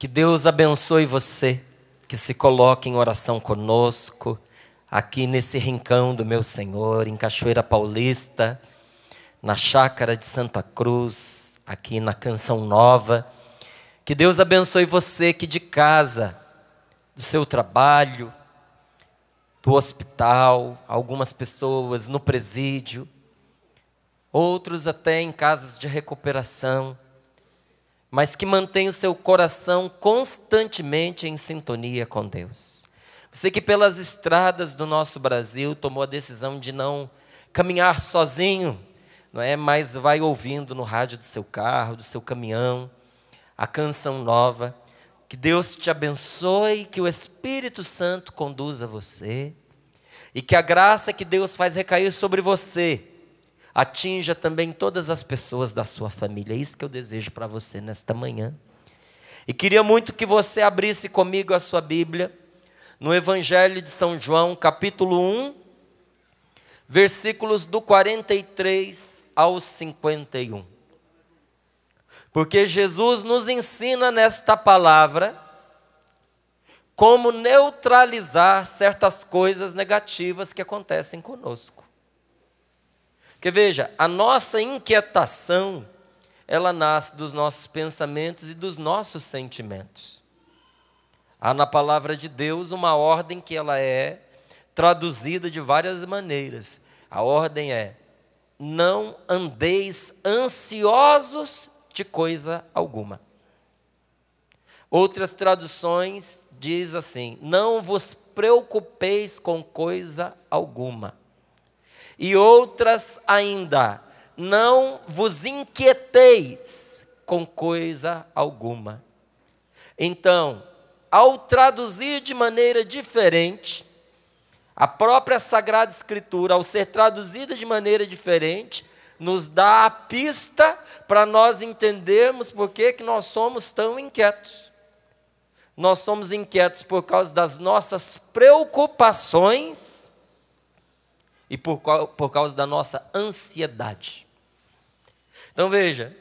Que Deus abençoe você que se coloque em oração conosco, aqui nesse rincão do meu Senhor, em Cachoeira Paulista, na Chácara de Santa Cruz, aqui na Canção Nova. Que Deus abençoe você que de casa, do seu trabalho, do hospital, algumas pessoas no presídio, outros até em casas de recuperação mas que mantém o seu coração constantemente em sintonia com Deus. Você que pelas estradas do nosso Brasil tomou a decisão de não caminhar sozinho, não é? Mas vai ouvindo no rádio do seu carro, do seu caminhão, a canção nova. Que Deus te abençoe, que o Espírito Santo conduza você e que a graça que Deus faz recair sobre você atinja também todas as pessoas da sua família. É isso que eu desejo para você nesta manhã. E queria muito que você abrisse comigo a sua Bíblia no Evangelho de São João, capítulo 1, versículos do 43 ao 51. Porque Jesus nos ensina nesta palavra como neutralizar certas coisas negativas que acontecem conosco. Porque veja, a nossa inquietação, ela nasce dos nossos pensamentos e dos nossos sentimentos. Há na palavra de Deus uma ordem que ela é traduzida de várias maneiras. A ordem é: não andeis ansiosos de coisa alguma. Outras traduções diz assim: não vos preocupeis com coisa alguma. E outras ainda: Não vos inquieteis com coisa alguma. Então, ao traduzir de maneira diferente, a própria Sagrada Escritura, ao ser traduzida de maneira diferente, nos dá a pista para nós entendermos por que, que nós somos tão inquietos. Nós somos inquietos por causa das nossas preocupações e por, por causa da nossa ansiedade. Então veja,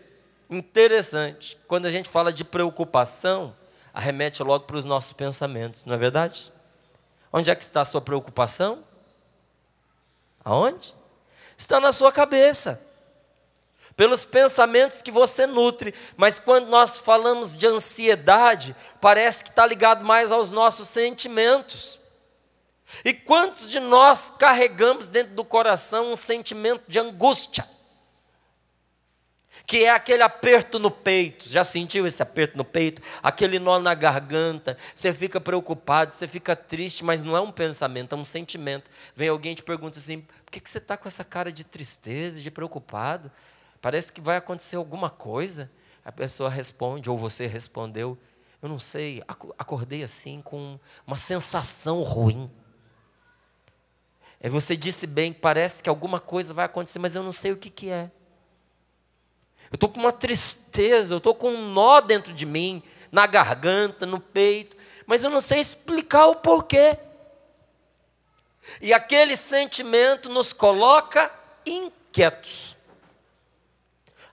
interessante, quando a gente fala de preocupação, arremete logo para os nossos pensamentos, não é verdade? Onde é que está a sua preocupação? Aonde? Está na sua cabeça. Pelos pensamentos que você nutre, mas quando nós falamos de ansiedade, parece que está ligado mais aos nossos sentimentos. E quantos de nós carregamos dentro do coração um sentimento de angústia? Que é aquele aperto no peito. Já sentiu esse aperto no peito? Aquele nó na garganta. Você fica preocupado, você fica triste, mas não é um pensamento, é um sentimento. Vem alguém e te pergunta assim: por que você está com essa cara de tristeza, de preocupado? Parece que vai acontecer alguma coisa. A pessoa responde, ou você respondeu: eu não sei, acordei assim com uma sensação ruim. É, você disse bem, parece que alguma coisa vai acontecer, mas eu não sei o que, que é. Eu estou com uma tristeza, eu estou com um nó dentro de mim, na garganta, no peito, mas eu não sei explicar o porquê. E aquele sentimento nos coloca inquietos.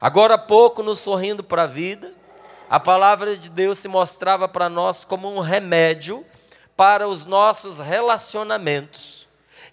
Agora há pouco, nos sorrindo para a vida, a palavra de Deus se mostrava para nós como um remédio para os nossos relacionamentos.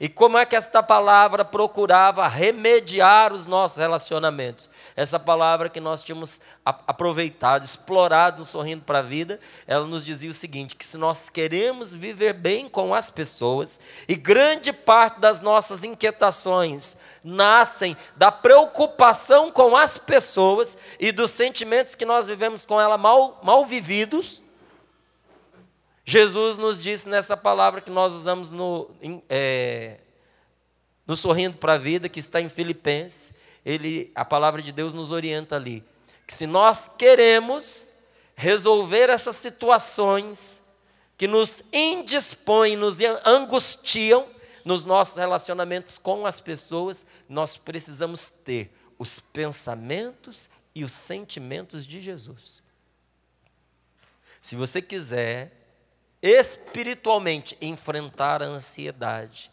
E como é que esta palavra procurava remediar os nossos relacionamentos? Essa palavra que nós tínhamos aproveitado, explorado no Sorrindo para a Vida, ela nos dizia o seguinte: que se nós queremos viver bem com as pessoas, e grande parte das nossas inquietações nascem da preocupação com as pessoas e dos sentimentos que nós vivemos com ela mal, mal vividos, Jesus nos disse nessa palavra que nós usamos no, em, é, no Sorrindo para a Vida, que está em Filipenses, ele, a palavra de Deus nos orienta ali. Que se nós queremos resolver essas situações que nos indispõem, nos angustiam nos nossos relacionamentos com as pessoas, nós precisamos ter os pensamentos e os sentimentos de Jesus. Se você quiser espiritualmente, enfrentar a ansiedade,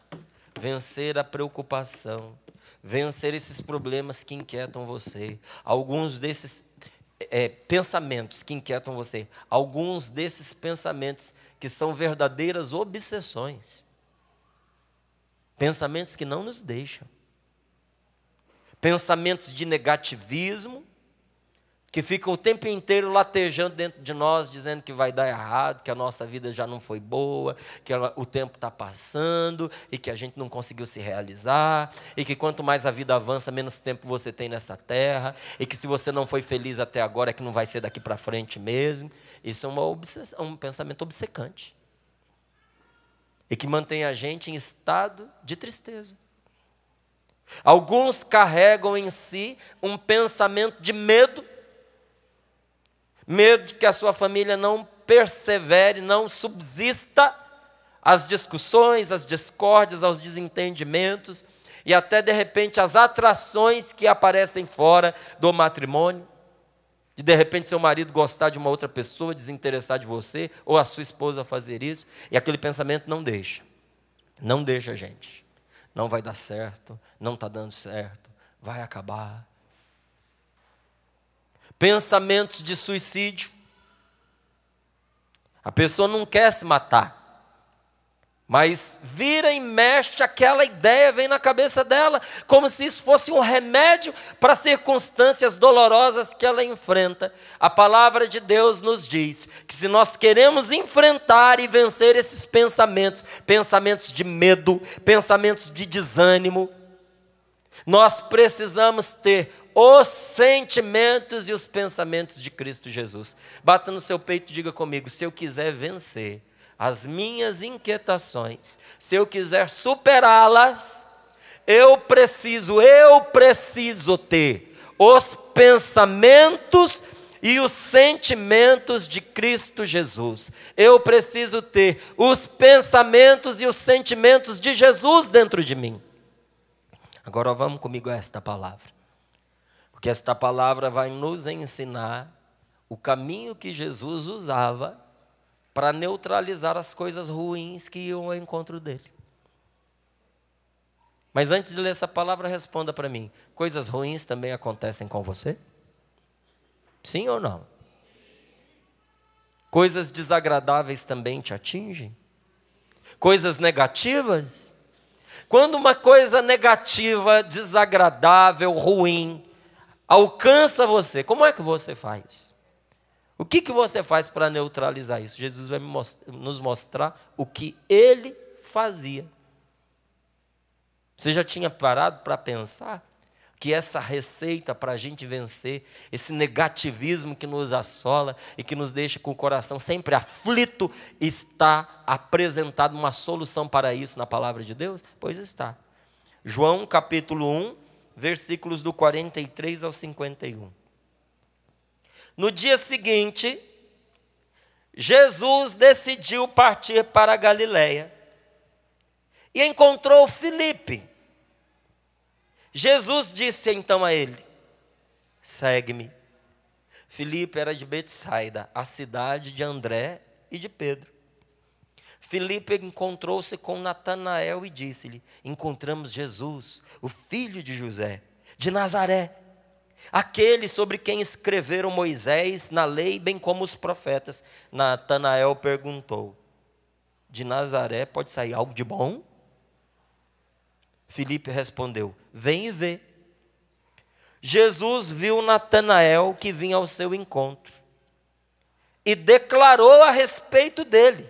vencer a preocupação, vencer esses problemas que inquietam você. Alguns desses é, pensamentos que inquietam você, alguns desses pensamentos que são verdadeiras obsessões, pensamentos que não nos deixam, pensamentos de negativismo, que fica o tempo inteiro latejando dentro de nós, dizendo que vai dar errado, que a nossa vida já não foi boa, que o tempo está passando e que a gente não conseguiu se realizar, e que quanto mais a vida avança, menos tempo você tem nessa terra, e que se você não foi feliz até agora, é que não vai ser daqui para frente mesmo. Isso é uma obsessão, é um pensamento obcecante. E que mantém a gente em estado de tristeza. Alguns carregam em si um pensamento de medo medo de que a sua família não persevere, não subsista às discussões, às discórdias, aos desentendimentos e até de repente às atrações que aparecem fora do matrimônio. De de repente seu marido gostar de uma outra pessoa, desinteressar de você, ou a sua esposa fazer isso, e aquele pensamento não deixa. Não deixa, gente. Não vai dar certo, não está dando certo, vai acabar, pensamentos de suicídio. A pessoa não quer se matar, mas vira e mexe, aquela ideia vem na cabeça dela, como se isso fosse um remédio para circunstâncias dolorosas que ela enfrenta. A palavra de Deus nos diz que se nós queremos enfrentar e vencer esses pensamentos pensamentos de medo, pensamentos de desânimo nós precisamos ter os sentimentos e os pensamentos de Cristo Jesus. Bata no seu peito e diga comigo: se eu quiser vencer as minhas inquietações, se eu quiser superá-las, eu preciso, eu preciso ter os pensamentos e os sentimentos de Cristo Jesus. Eu preciso ter os pensamentos e os sentimentos de Jesus dentro de mim. Agora vamos comigo a esta palavra. Porque esta palavra vai nos ensinar o caminho que Jesus usava para neutralizar as coisas ruins que iam ao encontro dele. Mas antes de ler essa palavra, responda para mim: coisas ruins também acontecem com você? Sim ou não? Coisas desagradáveis também te atingem? Coisas negativas? Quando uma coisa negativa, desagradável, ruim alcança você, como é que você faz? O que, que você faz para neutralizar isso? Jesus vai nos mostrar o que ele fazia. Você já tinha parado para pensar que essa receita para a gente vencer esse negativismo que nos assola e que nos deixa com o coração sempre aflito, está apresentada uma solução para isso na palavra de Deus? Pois está. João capítulo 1, versículos do 43 ao 51. No dia seguinte, Jesus decidiu partir para a Galiléia e encontrou Filipe. Jesus disse então a ele: Segue-me. Filipe era de Betsaida, a cidade de André e de Pedro. Filipe encontrou-se com Natanael e disse-lhe: Encontramos Jesus, o filho de José, de Nazaré, aquele sobre quem escreveram Moisés na lei, bem como os profetas. Natanael perguntou: De Nazaré pode sair algo de bom? Filipe respondeu: Vem e vê. Jesus viu Natanael que vinha ao seu encontro e declarou a respeito dele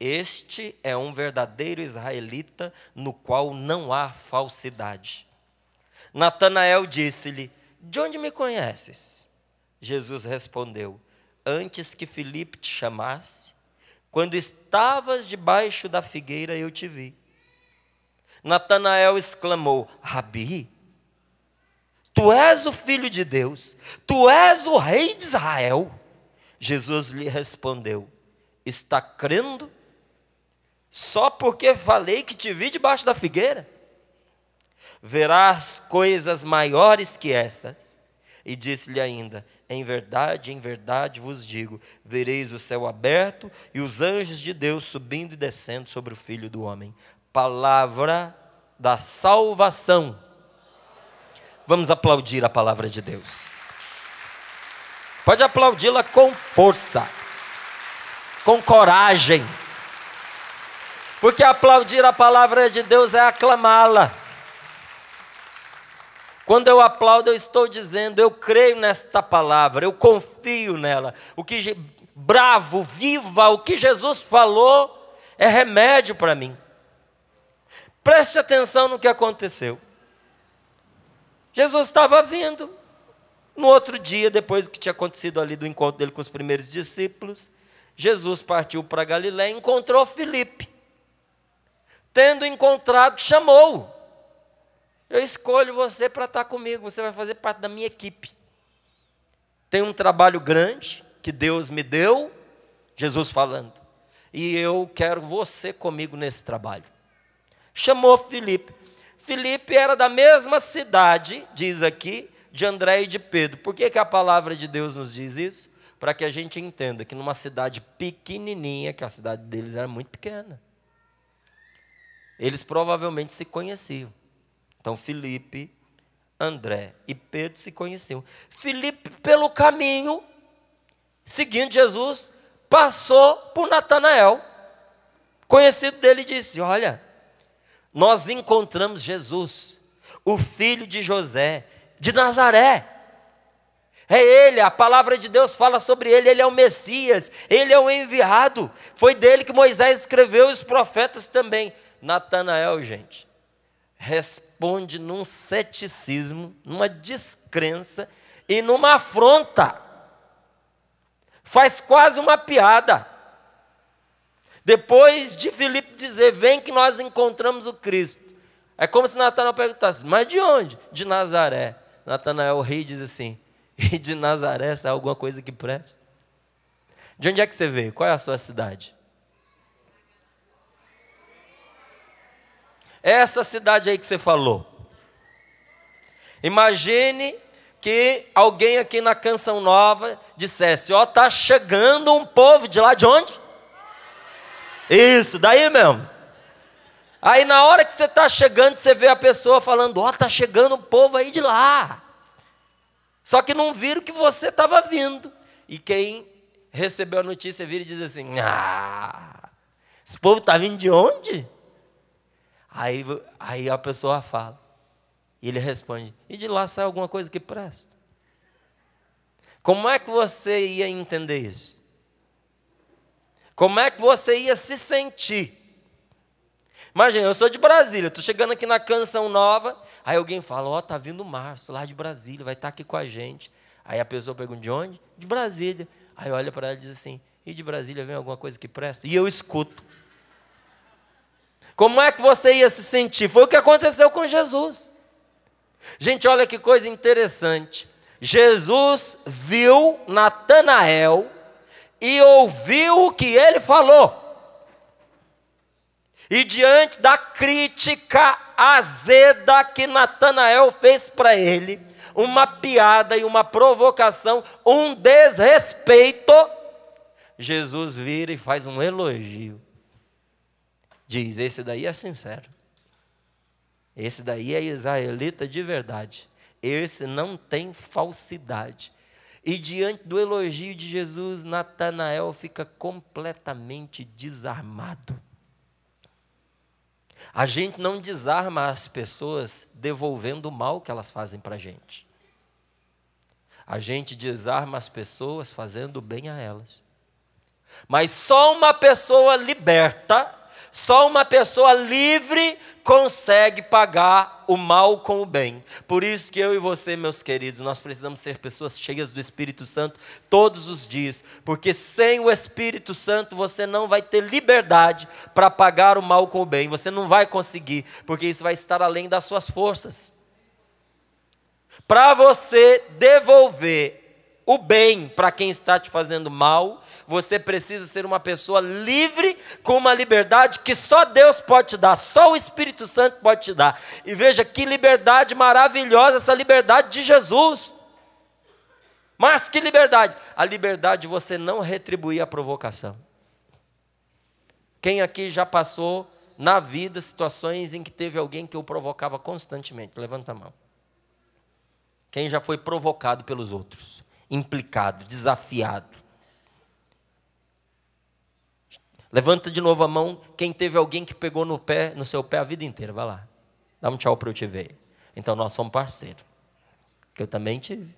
este é um verdadeiro israelita no qual não há falsidade. Natanael disse-lhe: De onde me conheces? Jesus respondeu: Antes que Filipe te chamasse, quando estavas debaixo da figueira, eu te vi. Natanael exclamou: Rabi, tu és o filho de Deus, tu és o rei de Israel. Jesus lhe respondeu: Está crendo só porque falei que te vi debaixo da figueira? Verás coisas maiores que essas. E disse-lhe ainda: Em verdade, em verdade vos digo: vereis o céu aberto e os anjos de Deus subindo e descendo sobre o filho do homem. Palavra da salvação. Vamos aplaudir a palavra de Deus. Pode aplaudi-la com força, com coragem. Porque aplaudir a palavra de Deus é aclamá-la. Quando eu aplaudo, eu estou dizendo, eu creio nesta palavra, eu confio nela. O que bravo, viva, o que Jesus falou é remédio para mim. Preste atenção no que aconteceu. Jesus estava vindo. No outro dia, depois do que tinha acontecido ali do encontro dele com os primeiros discípulos, Jesus partiu para Galiléia e encontrou Filipe. Tendo encontrado, chamou. Eu escolho você para estar tá comigo, você vai fazer parte da minha equipe. Tem um trabalho grande que Deus me deu, Jesus falando, e eu quero você comigo nesse trabalho. Chamou Felipe. Felipe era da mesma cidade, diz aqui, de André e de Pedro. Por que, que a palavra de Deus nos diz isso? Para que a gente entenda que numa cidade pequenininha, que a cidade deles era muito pequena, eles provavelmente se conheciam. Então, Felipe, André e Pedro se conheciam. Felipe, pelo caminho, seguindo Jesus, passou por Natanael, conhecido dele, e disse: Olha, nós encontramos Jesus, o filho de José, de Nazaré. É ele, a palavra de Deus fala sobre ele, ele é o Messias, ele é o enviado. Foi dele que Moisés escreveu e os profetas também. Natanael, gente, responde num ceticismo, numa descrença e numa afronta. Faz quase uma piada. Depois de Filipe dizer: Vem que nós encontramos o Cristo. É como se Natanael perguntasse: Mas de onde? De Nazaré. Natanael o rei, diz assim: E de Nazaré sai alguma coisa que presta? De onde é que você veio? Qual é a sua cidade? Essa cidade aí que você falou. Imagine que alguém aqui na Canção Nova dissesse: Ó, oh, tá chegando um povo de lá de onde? Isso, daí mesmo. Aí na hora que você tá chegando, você vê a pessoa falando: Ó, oh, tá chegando um povo aí de lá. Só que não viram que você estava vindo. E quem recebeu a notícia vira e diz assim: Ah, esse povo tá vindo de onde? Aí, aí a pessoa fala. E ele responde: E de lá sai alguma coisa que presta? Como é que você ia entender isso? Como é que você ia se sentir? Imagina, eu sou de Brasília, estou chegando aqui na Canção Nova, aí alguém fala: Ó, oh, tá vindo o lá de Brasília, vai estar tá aqui com a gente. Aí a pessoa pergunta: De onde? De Brasília. Aí olha para ela e diz assim: E de Brasília vem alguma coisa que presta? E eu escuto. Como é que você ia se sentir? Foi o que aconteceu com Jesus. Gente, olha que coisa interessante. Jesus viu Natanael e ouviu o que ele falou. E diante da crítica azeda que Natanael fez para ele, uma piada e uma provocação, um desrespeito, Jesus vira e faz um elogio diz: esse daí é sincero. Esse daí é israelita de verdade. Esse não tem falsidade. E diante do elogio de Jesus, Natanael fica completamente desarmado. A gente não desarma as pessoas devolvendo o mal que elas fazem para a gente. A gente desarma as pessoas fazendo bem a elas. Mas só uma pessoa liberta só uma pessoa livre consegue pagar o mal com o bem. Por isso que eu e você, meus queridos, nós precisamos ser pessoas cheias do Espírito Santo todos os dias, porque sem o Espírito Santo você não vai ter liberdade para pagar o mal com o bem. Você não vai conseguir, porque isso vai estar além das suas forças. Para você devolver o bem para quem está te fazendo mal, você precisa ser uma pessoa livre, com uma liberdade que só Deus pode te dar, só o Espírito Santo pode te dar. E veja que liberdade maravilhosa essa liberdade de Jesus. Mas que liberdade? A liberdade de você não retribuir a provocação. Quem aqui já passou na vida situações em que teve alguém que o provocava constantemente? Levanta a mão. Quem já foi provocado pelos outros? implicado, desafiado. Levanta de novo a mão quem teve alguém que pegou no pé, no seu pé a vida inteira. Vai lá. Dá um tchau para eu te ver. Então nós somos parceiros. Que eu também tive.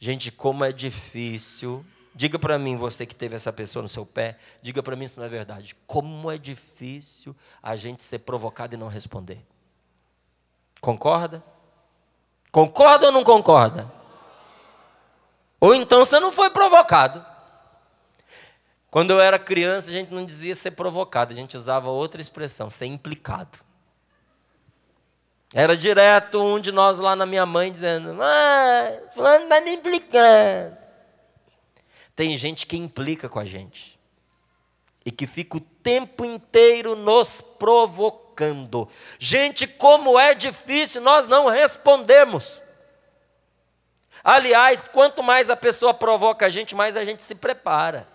Gente, como é difícil. Diga para mim, você que teve essa pessoa no seu pé, diga para mim se não é verdade. Como é difícil a gente ser provocado e não responder. Concorda? Concorda ou não concorda? Ou então você não foi provocado. Quando eu era criança, a gente não dizia ser provocado, a gente usava outra expressão, ser implicado. Era direto um de nós lá na minha mãe dizendo: Mãe, ah, fulano está me implicando. Tem gente que implica com a gente e que fica o tempo inteiro nos provocando. Gente, como é difícil nós não respondermos. Aliás, quanto mais a pessoa provoca a gente, mais a gente se prepara.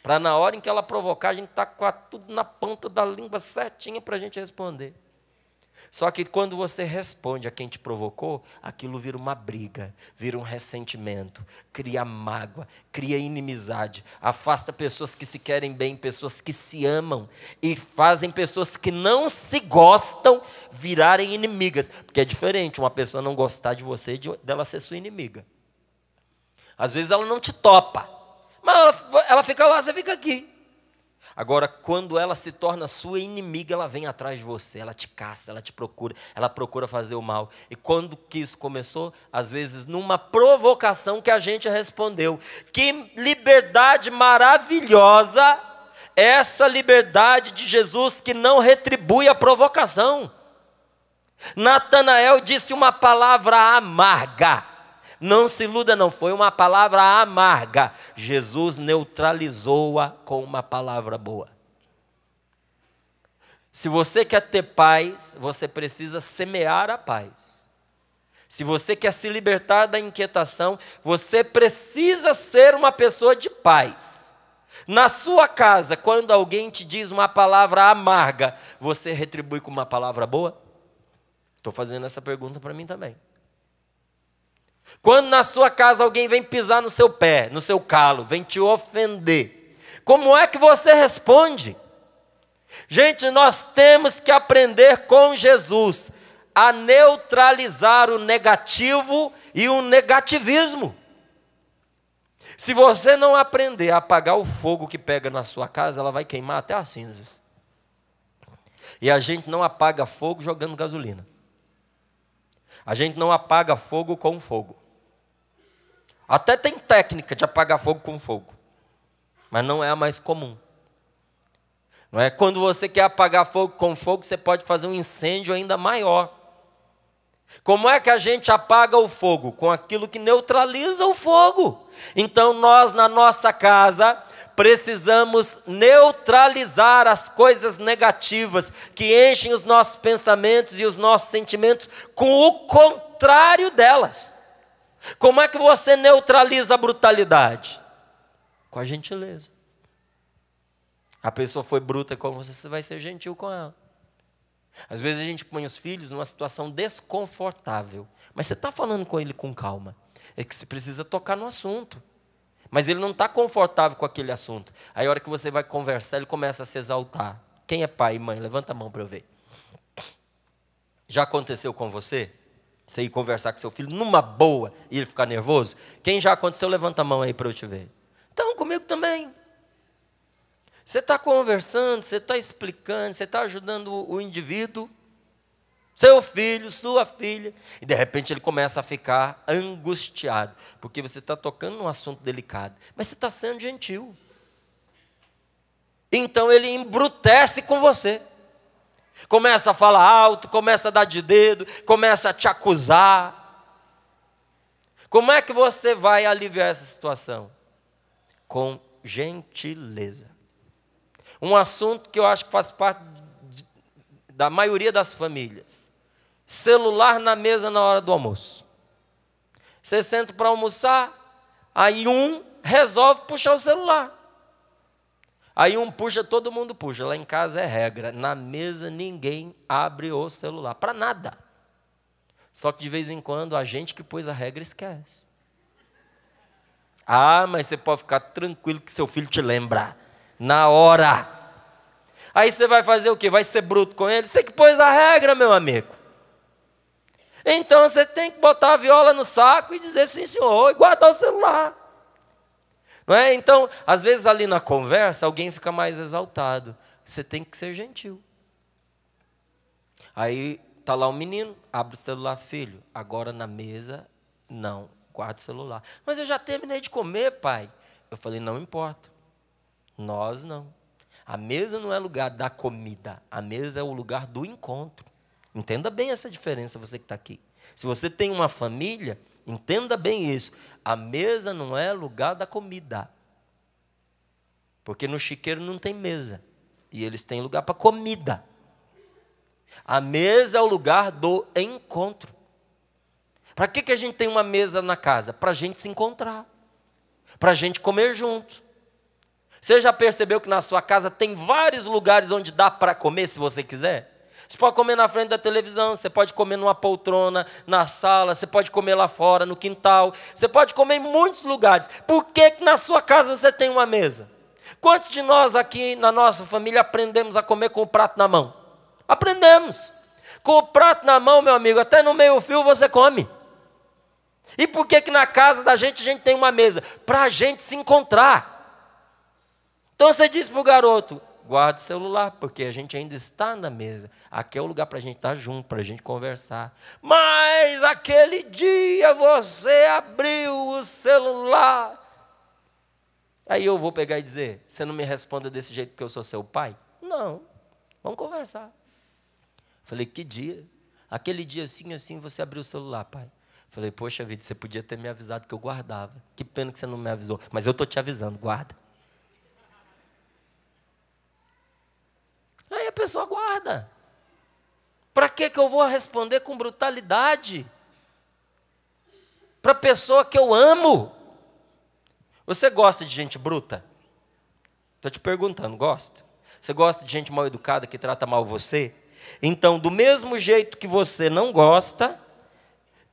Para na hora em que ela provocar, a gente está com a, tudo na ponta da língua certinha para a gente responder. Só que quando você responde a quem te provocou, aquilo vira uma briga, vira um ressentimento, cria mágoa, cria inimizade, afasta pessoas que se querem bem, pessoas que se amam e fazem pessoas que não se gostam virarem inimigas. Porque é diferente uma pessoa não gostar de você de, dela ser sua inimiga. Às vezes ela não te topa, mas ela, ela fica lá, você fica aqui. Agora, quando ela se torna sua inimiga, ela vem atrás de você, ela te caça, ela te procura, ela procura fazer o mal. E quando que isso começou? Às vezes, numa provocação que a gente respondeu. Que liberdade maravilhosa essa liberdade de Jesus que não retribui a provocação. Natanael disse uma palavra amarga não se iluda, não. Foi uma palavra amarga. Jesus neutralizou-a com uma palavra boa. Se você quer ter paz, você precisa semear a paz. Se você quer se libertar da inquietação, você precisa ser uma pessoa de paz. Na sua casa, quando alguém te diz uma palavra amarga, você retribui com uma palavra boa? Estou fazendo essa pergunta para mim também. Quando na sua casa alguém vem pisar no seu pé, no seu calo, vem te ofender, como é que você responde? Gente, nós temos que aprender com Jesus a neutralizar o negativo e o negativismo. Se você não aprender a apagar o fogo que pega na sua casa, ela vai queimar até as cinzas. E a gente não apaga fogo jogando gasolina. A gente não apaga fogo com fogo. Até tem técnica de apagar fogo com fogo, mas não é a mais comum. Não é? Quando você quer apagar fogo com fogo, você pode fazer um incêndio ainda maior. Como é que a gente apaga o fogo? Com aquilo que neutraliza o fogo. Então nós, na nossa casa, precisamos neutralizar as coisas negativas que enchem os nossos pensamentos e os nossos sentimentos com o contrário delas. Como é que você neutraliza a brutalidade? Com a gentileza. A pessoa foi bruta com você, você vai ser gentil com ela. Às vezes a gente põe os filhos numa situação desconfortável, mas você está falando com ele com calma. É que você precisa tocar no assunto. Mas ele não está confortável com aquele assunto. Aí a hora que você vai conversar, ele começa a se exaltar. Quem é pai e mãe? Levanta a mão para eu ver. Já aconteceu com você? Você ir conversar com seu filho numa boa e ele ficar nervoso? Quem já aconteceu, levanta a mão aí para eu te ver. Então, comigo também. Você está conversando, você está explicando, você está ajudando o indivíduo, seu filho, sua filha, e de repente ele começa a ficar angustiado, porque você está tocando num assunto delicado, mas você está sendo gentil. Então ele embrutece com você. Começa a falar alto, começa a dar de dedo, começa a te acusar. Como é que você vai aliviar essa situação? Com gentileza. Um assunto que eu acho que faz parte de, da maioria das famílias. Celular na mesa na hora do almoço. Você senta para almoçar, aí um resolve puxar o celular. Aí um puxa, todo mundo puxa. Lá em casa é regra. Na mesa ninguém abre o celular. Para nada. Só que de vez em quando a gente que pôs a regra esquece. Ah, mas você pode ficar tranquilo que seu filho te lembra. Na hora. Aí você vai fazer o quê? Vai ser bruto com ele? Você que pôs a regra, meu amigo. Então você tem que botar a viola no saco e dizer sim, senhor, e guardar o celular. Não é? Então, às vezes ali na conversa, alguém fica mais exaltado. Você tem que ser gentil. Aí tá lá o um menino, abre o celular, filho. Agora na mesa, não, guarda o celular. Mas eu já terminei de comer, pai. Eu falei, não importa. Nós não. A mesa não é lugar da comida, a mesa é o lugar do encontro. Entenda bem essa diferença, você que está aqui. Se você tem uma família, Entenda bem isso. A mesa não é lugar da comida. Porque no chiqueiro não tem mesa. E eles têm lugar para comida. A mesa é o lugar do encontro. Para que, que a gente tem uma mesa na casa? Para a gente se encontrar. Para a gente comer junto. Você já percebeu que na sua casa tem vários lugares onde dá para comer se você quiser? Você pode comer na frente da televisão, você pode comer numa poltrona, na sala, você pode comer lá fora, no quintal, você pode comer em muitos lugares. Por que, que na sua casa você tem uma mesa? Quantos de nós aqui na nossa família aprendemos a comer com o prato na mão? Aprendemos. Com o prato na mão, meu amigo, até no meio-fio você come. E por que que na casa da gente a gente tem uma mesa? Para a gente se encontrar. Então você diz para o garoto: guarda o celular, porque a gente ainda está na mesa. Aqui é o lugar para a gente estar tá junto, para a gente conversar. Mas aquele dia você abriu o celular. Aí eu vou pegar e dizer: você não me responda desse jeito porque eu sou seu pai? Não. Vamos conversar. Falei: que dia? Aquele dia assim, assim, você abriu o celular, pai. Falei: poxa vida, você podia ter me avisado que eu guardava. Que pena que você não me avisou. Mas eu estou te avisando, guarda. pessoa guarda. Para que, que eu vou responder com brutalidade? Para a pessoa que eu amo. Você gosta de gente bruta? Estou te perguntando, gosta? Você gosta de gente mal educada que trata mal você? Então, do mesmo jeito que você não gosta,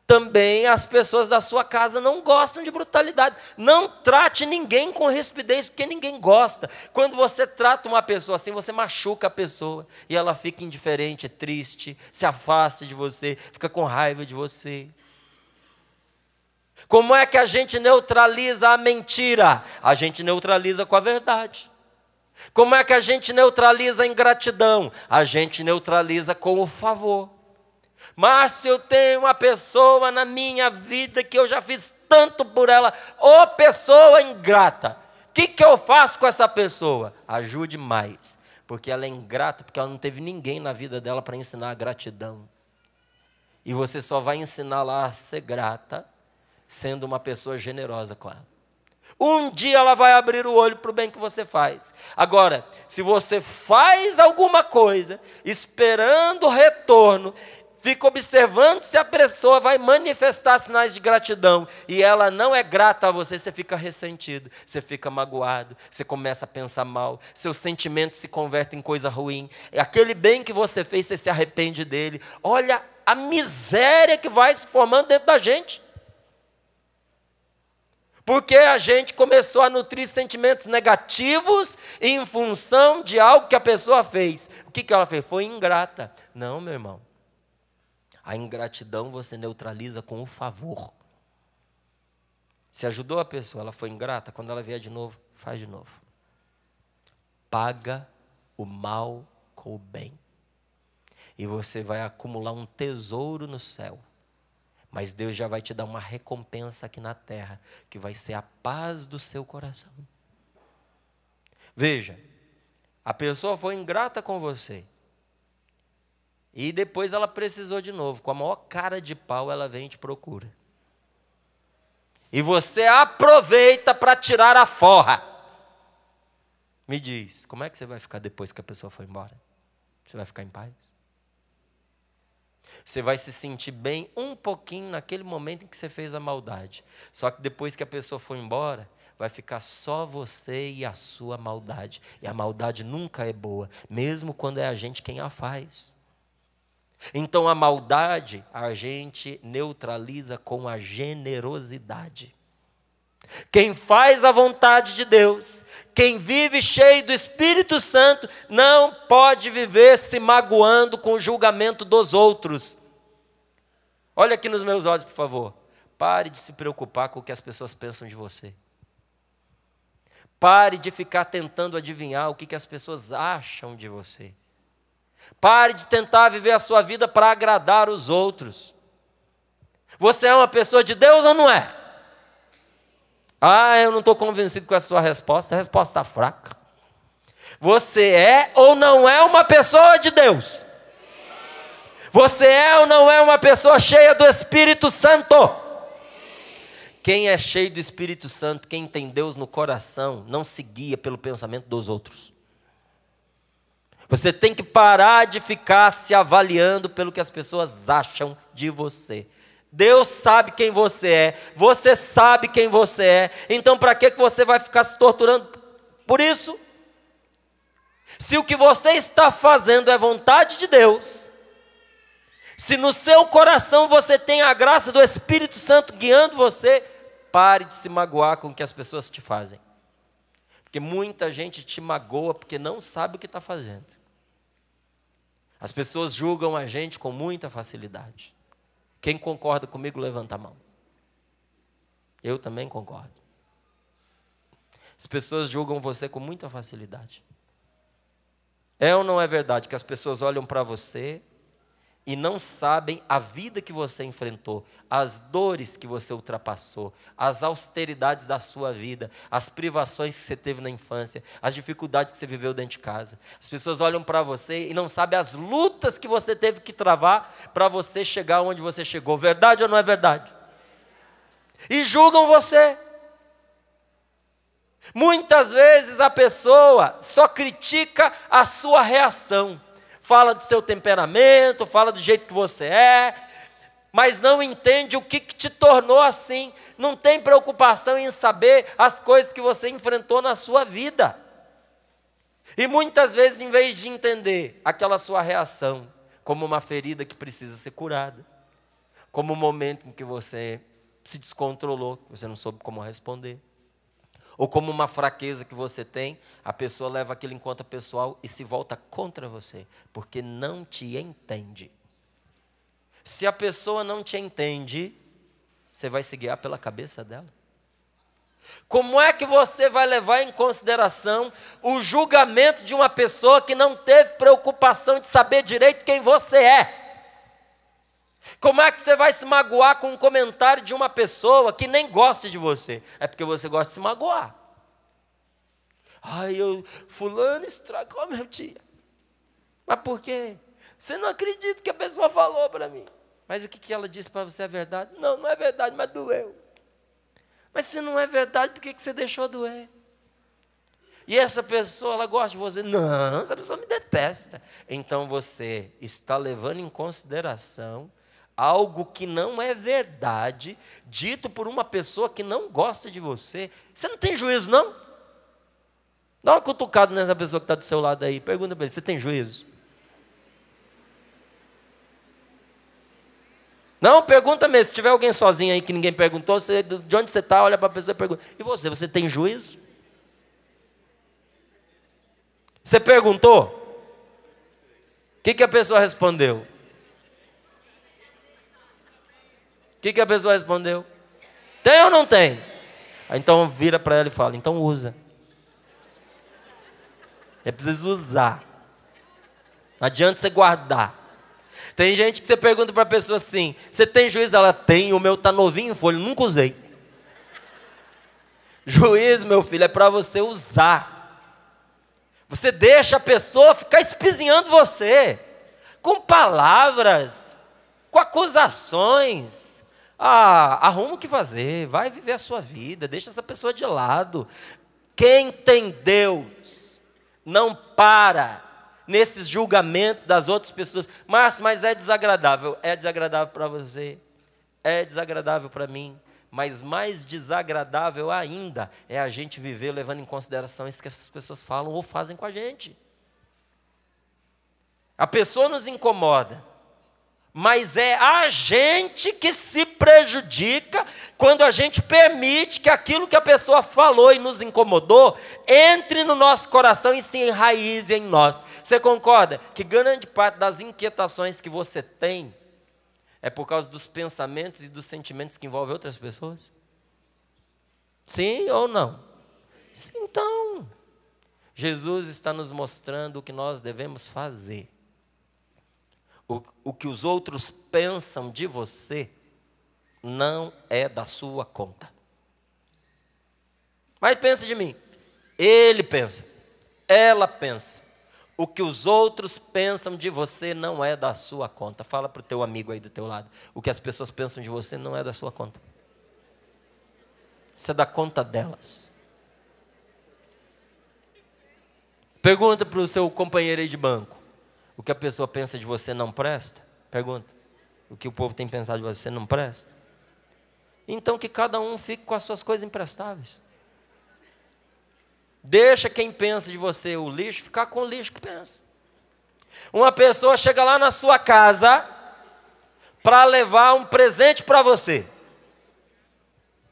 também as pessoas da sua casa não gostam de brutalidade. Não trate ninguém com rispidez, porque ninguém gosta. Quando você trata uma pessoa assim, você machuca a pessoa e ela fica indiferente, triste, se afasta de você, fica com raiva de você. Como é que a gente neutraliza a mentira? A gente neutraliza com a verdade. Como é que a gente neutraliza a ingratidão? A gente neutraliza com o favor. Mas se eu tenho uma pessoa na minha vida que eu já fiz tanto por ela, ô pessoa ingrata, o que, que eu faço com essa pessoa? Ajude mais, porque ela é ingrata, porque ela não teve ninguém na vida dela para ensinar a gratidão. E você só vai ensinar lá a ser grata, sendo uma pessoa generosa com ela. Um dia ela vai abrir o olho para o bem que você faz. Agora, se você faz alguma coisa esperando retorno, fica observando se a pessoa vai manifestar sinais de gratidão e ela não é grata a você, você fica ressentido, você fica magoado, você começa a pensar mal, seus sentimentos se convertem em coisa ruim. É aquele bem que você fez, você se arrepende dele. Olha a miséria que vai se formando dentro da gente. Porque a gente começou a nutrir sentimentos negativos em função de algo que a pessoa fez. O que, que ela fez? Foi ingrata. Não, meu irmão. A ingratidão você neutraliza com o favor. Se ajudou a pessoa, ela foi ingrata, quando ela vier de novo, faz de novo. Paga o mal com o bem. E você vai acumular um tesouro no céu. Mas Deus já vai te dar uma recompensa aqui na terra, que vai ser a paz do seu coração. Veja, a pessoa foi ingrata com você. E depois ela precisou de novo. Com a maior cara de pau, ela vem e te procura. E você aproveita para tirar a forra. Me diz, como é que você vai ficar depois que a pessoa foi embora? Você vai ficar em paz? Você vai se sentir bem um pouquinho naquele momento em que você fez a maldade. Só que depois que a pessoa foi embora, vai ficar só você e a sua maldade. E a maldade nunca é boa, mesmo quando é a gente quem a faz. Então a maldade a gente neutraliza com a generosidade. Quem faz a vontade de Deus, quem vive cheio do Espírito Santo, não pode viver se magoando com o julgamento dos outros. Olha aqui nos meus olhos, por favor. Pare de se preocupar com o que as pessoas pensam de você. Pare de ficar tentando adivinhar o que, que as pessoas acham de você. Pare de tentar viver a sua vida para agradar os outros. Você é uma pessoa de Deus ou não é? Ah, eu não estou convencido com a sua resposta. A resposta está fraca. Você é ou não é uma pessoa de Deus? Você é ou não é uma pessoa cheia do Espírito Santo? Quem é cheio do Espírito Santo, quem tem Deus no coração, não se guia pelo pensamento dos outros. Você tem que parar de ficar se avaliando pelo que as pessoas acham de você. Deus sabe quem você é, você sabe quem você é, então para que você vai ficar se torturando por isso? Se o que você está fazendo é vontade de Deus, se no seu coração você tem a graça do Espírito Santo guiando você, pare de se magoar com o que as pessoas te fazem. Porque muita gente te magoa porque não sabe o que está fazendo. As pessoas julgam a gente com muita facilidade. Quem concorda comigo, levanta a mão. Eu também concordo. As pessoas julgam você com muita facilidade. É ou não é verdade que as pessoas olham para você e não sabem a vida que você enfrentou, as dores que você ultrapassou, as austeridades da sua vida, as privações que você teve na infância, as dificuldades que você viveu dentro de casa. As pessoas olham para você e não sabem as lutas que você teve que travar para você chegar onde você chegou. Verdade ou não é verdade? E julgam você. Muitas vezes a pessoa só critica a sua reação fala do seu temperamento, fala do jeito que você é, mas não entende o que, que te tornou assim, não tem preocupação em saber as coisas que você enfrentou na sua vida. E muitas vezes, em vez de entender aquela sua reação como uma ferida que precisa ser curada, como um momento em que você se descontrolou, você não soube como responder, ou como uma fraqueza que você tem, a pessoa leva aquilo em conta pessoal e se volta contra você, porque não te entende. Se a pessoa não te entende, você vai se guiar pela cabeça dela. Como é que você vai levar em consideração o julgamento de uma pessoa que não teve preocupação de saber direito quem você é? Como é que você vai se magoar com um comentário de uma pessoa que nem gosta de você? É porque você gosta de se magoar. Ai, eu, fulano estragou meu dia. Mas por quê? Você não acredita que a pessoa falou para mim. Mas o que, que ela disse para você é verdade? Não, não é verdade, mas doeu. Mas se não é verdade, por que, que você deixou doer? E essa pessoa, ela gosta de você? Não, essa pessoa me detesta. Então você está levando em consideração algo que não é verdade, dito por uma pessoa que não gosta de você. Você não tem juízo, não? Dá uma cutucada nessa pessoa que está do seu lado aí. Pergunta para ele: você tem juízo? Não, pergunta mesmo. Se tiver alguém sozinho aí que ninguém perguntou, você, de onde você está, olha para a pessoa e pergunta: e você, você tem juízo? Você perguntou? O que, que a pessoa respondeu? que, que a pessoa respondeu? Tem ou não tem? Ah, então vira para ela e fala: então usa. É preciso usar. Não adianta você guardar. Tem gente que você pergunta para a pessoa assim: você tem juízo? Ela tem, o meu está novinho em folha, nunca usei. Juízo, meu filho, é para você usar. Você deixa a pessoa ficar espizinhando você com palavras, com acusações, ah, arruma o que fazer, vai viver a sua vida, deixa essa pessoa de lado. Quem tem Deus não para nesses julgamentos das outras pessoas. Mas, mas é desagradável, é desagradável para você, é desagradável para mim. Mas mais desagradável ainda é a gente viver levando em consideração isso que essas pessoas falam ou fazem com a gente. A pessoa nos incomoda, mas é a gente que se prejudica quando a gente permite que aquilo que a pessoa falou e nos incomodou entre no nosso coração e se enraize em nós. Você concorda que grande parte das inquietações que você tem é por causa dos pensamentos e dos sentimentos que envolvem outras pessoas? Sim ou não? Então, Jesus está nos mostrando o que nós devemos fazer o, o que os outros pensam de você não é da sua conta. Mas pensa de mim. Ele pensa. Ela pensa. O que os outros pensam de você não é da sua conta. Fala para o teu amigo aí do teu lado. O que as pessoas pensam de você não é da sua conta. Isso é da conta delas. Pergunta para o seu companheiro aí de banco. O que a pessoa pensa de você não presta? Pergunta. O que o povo tem pensado de você não presta? Então que cada um fique com as suas coisas imprestáveis. Deixa quem pensa de você o lixo ficar com o lixo que pensa. Uma pessoa chega lá na sua casa para levar um presente para você.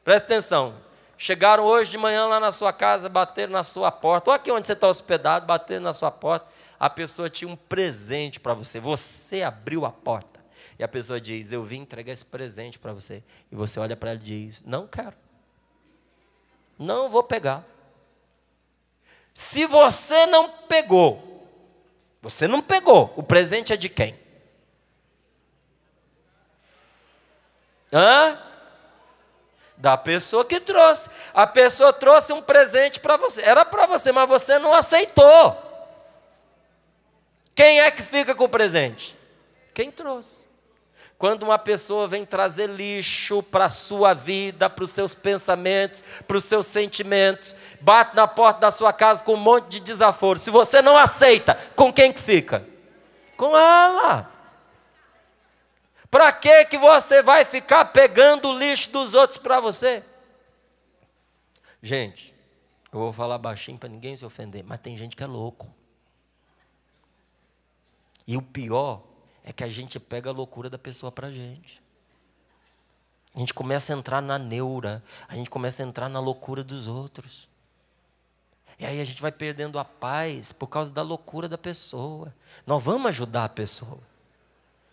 Presta atenção. Chegaram hoje de manhã lá na sua casa, bateram na sua porta. Olha aqui onde você está hospedado, bateram na sua porta a pessoa tinha um presente para você, você abriu a porta. E a pessoa diz: Eu vim entregar esse presente para você. E você olha para ela e diz: Não quero. Não vou pegar. Se você não pegou, você não pegou, o presente é de quem? Hã? Da pessoa que trouxe. A pessoa trouxe um presente para você. Era para você, mas você não aceitou. Quem é que fica com o presente? Quem trouxe. Quando uma pessoa vem trazer lixo para a sua vida, para os seus pensamentos, para os seus sentimentos, bate na porta da sua casa com um monte de desaforo. Se você não aceita, com quem que fica? Com ela. Para que que você vai ficar pegando o lixo dos outros para você? Gente, eu vou falar baixinho para ninguém se ofender, mas tem gente que é louco. E o pior é que a gente pega a loucura da pessoa para a gente. A gente começa a entrar na neura, a gente começa a entrar na loucura dos outros. E aí a gente vai perdendo a paz por causa da loucura da pessoa. Nós vamos ajudar a pessoa.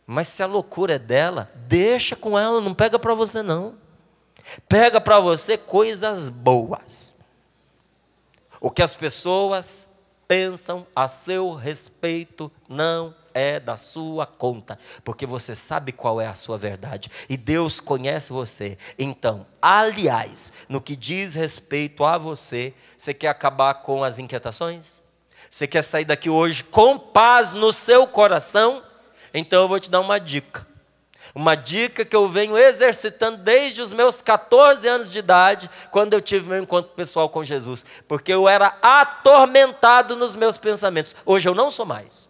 Mas se a loucura é dela, deixa com ela, não pega para você não. Pega para você coisas boas. O que as pessoas pensam a seu respeito não é da sua conta, porque você sabe qual é a sua verdade e Deus conhece você. Então, aliás, no que diz respeito a você, você quer acabar com as inquietações? Você quer sair daqui hoje com paz no seu coração? Então eu vou te dar uma dica. Uma dica que eu venho exercitando desde os meus 14 anos de idade, quando eu tive meu encontro pessoal com Jesus, porque eu era atormentado nos meus pensamentos. Hoje eu não sou mais.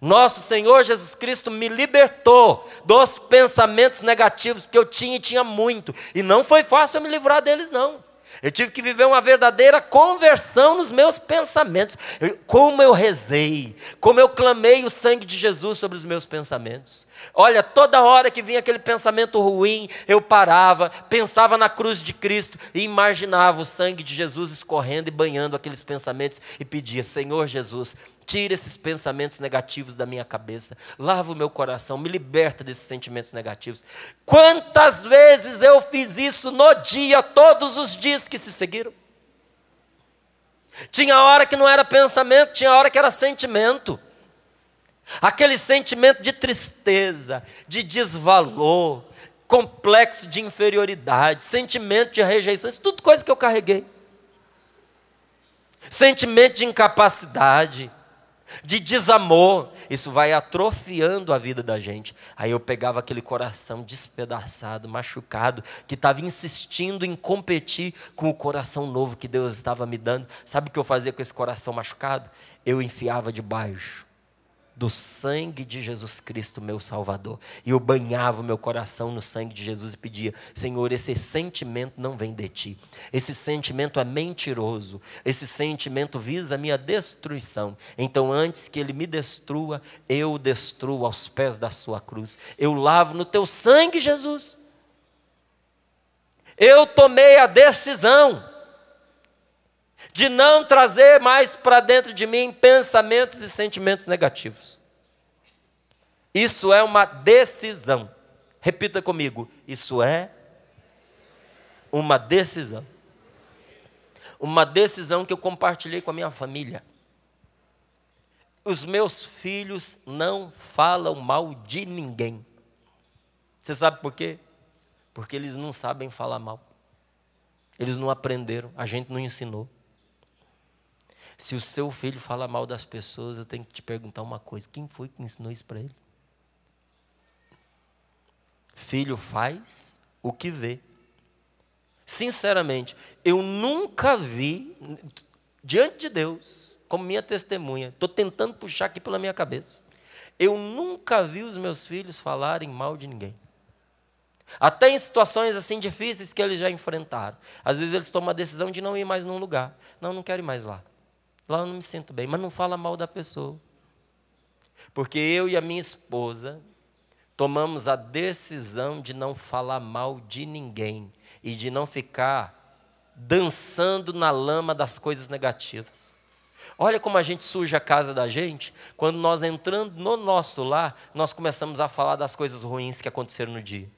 Nosso Senhor Jesus Cristo me libertou dos pensamentos negativos que eu tinha e tinha muito, e não foi fácil eu me livrar deles não. Eu tive que viver uma verdadeira conversão nos meus pensamentos. Eu, como eu rezei, como eu clamei o sangue de Jesus sobre os meus pensamentos. Olha, toda hora que vinha aquele pensamento ruim, eu parava, pensava na cruz de Cristo e imaginava o sangue de Jesus escorrendo e banhando aqueles pensamentos e pedia: Senhor Jesus, tira esses pensamentos negativos da minha cabeça, lava o meu coração, me liberta desses sentimentos negativos. Quantas vezes eu fiz isso no dia, todos os dias que se seguiram? Tinha hora que não era pensamento, tinha hora que era sentimento. Aquele sentimento de tristeza, de desvalor, complexo de inferioridade, sentimento de rejeição, isso tudo coisa que eu carreguei. Sentimento de incapacidade, de desamor, isso vai atrofiando a vida da gente. Aí eu pegava aquele coração despedaçado, machucado, que estava insistindo em competir com o coração novo que Deus estava me dando. Sabe o que eu fazia com esse coração machucado? Eu enfiava debaixo do sangue de Jesus Cristo, meu Salvador. E eu banhava o meu coração no sangue de Jesus e pedia: Senhor, esse sentimento não vem de ti. Esse sentimento é mentiroso. Esse sentimento visa a minha destruição. Então, antes que ele me destrua, eu o destruo aos pés da sua cruz. Eu lavo no teu sangue, Jesus. Eu tomei a decisão de não trazer mais para dentro de mim pensamentos e sentimentos negativos. Isso é uma decisão. Repita comigo: isso é uma decisão. Uma decisão que eu compartilhei com a minha família. Os meus filhos não falam mal de ninguém. Você sabe por quê? Porque eles não sabem falar mal. Eles não aprenderam, a gente não ensinou. Se o seu filho fala mal das pessoas, eu tenho que te perguntar uma coisa: quem foi que ensinou isso para ele? Filho faz o que vê. Sinceramente, eu nunca vi, diante de Deus, como minha testemunha, estou tentando puxar aqui pela minha cabeça. Eu nunca vi os meus filhos falarem mal de ninguém. Até em situações assim difíceis que eles já enfrentaram. Às vezes eles tomam a decisão de não ir mais num lugar. Não, não quero ir mais lá. Lá eu não me sinto bem, mas não fala mal da pessoa. Porque eu e a minha esposa tomamos a decisão de não falar mal de ninguém e de não ficar dançando na lama das coisas negativas. Olha como a gente suja a casa da gente quando nós entrando no nosso lar, nós começamos a falar das coisas ruins que aconteceram no dia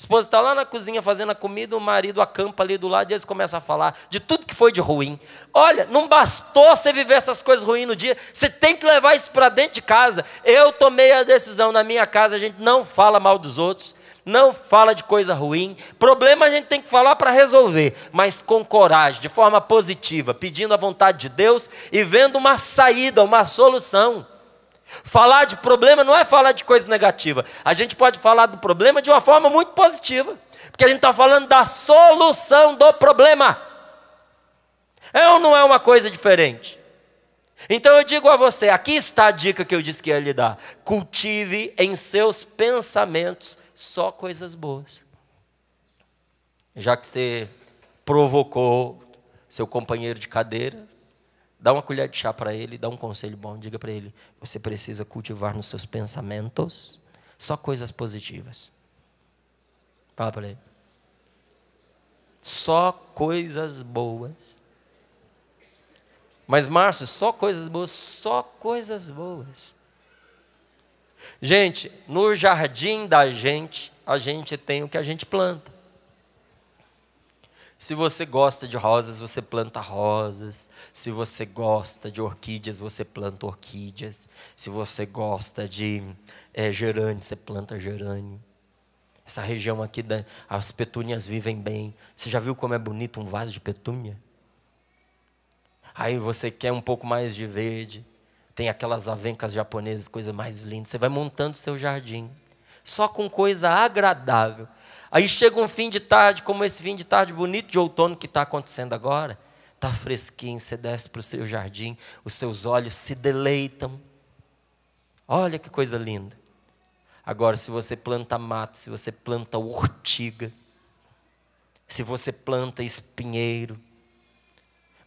esposa está lá na cozinha fazendo a comida, o marido acampa ali do lado e eles começam a falar de tudo que foi de ruim. Olha, não bastou você viver essas coisas ruins no dia, você tem que levar isso para dentro de casa. Eu tomei a decisão na minha casa, a gente não fala mal dos outros, não fala de coisa ruim. Problema a gente tem que falar para resolver, mas com coragem, de forma positiva, pedindo a vontade de Deus e vendo uma saída, uma solução. Falar de problema não é falar de coisa negativa. A gente pode falar do problema de uma forma muito positiva, porque a gente está falando da solução do problema. É ou não é uma coisa diferente? Então eu digo a você: aqui está a dica que eu disse que ia lhe dar. Cultive em seus pensamentos só coisas boas. Já que você provocou seu companheiro de cadeira, Dá uma colher de chá para ele, dá um conselho bom, diga para ele: você precisa cultivar nos seus pensamentos só coisas positivas. Fala para ele. Só coisas boas. Mas, Márcio, só coisas boas, só coisas boas. Gente, no jardim da gente, a gente tem o que a gente planta. Se você gosta de rosas, você planta rosas. Se você gosta de orquídeas, você planta orquídeas. Se você gosta de é, gerânio, você planta gerânio. Essa região aqui, da, as petúnias vivem bem. Você já viu como é bonito um vaso de petúnia? Aí você quer um pouco mais de verde. Tem aquelas avencas japonesas, coisa mais linda. Você vai montando seu jardim. Só com coisa agradável. Aí chega um fim de tarde, como esse fim de tarde bonito de outono que está acontecendo agora. Está fresquinho, você desce para o seu jardim, os seus olhos se deleitam. Olha que coisa linda. Agora, se você planta mato, se você planta urtiga, se você planta espinheiro,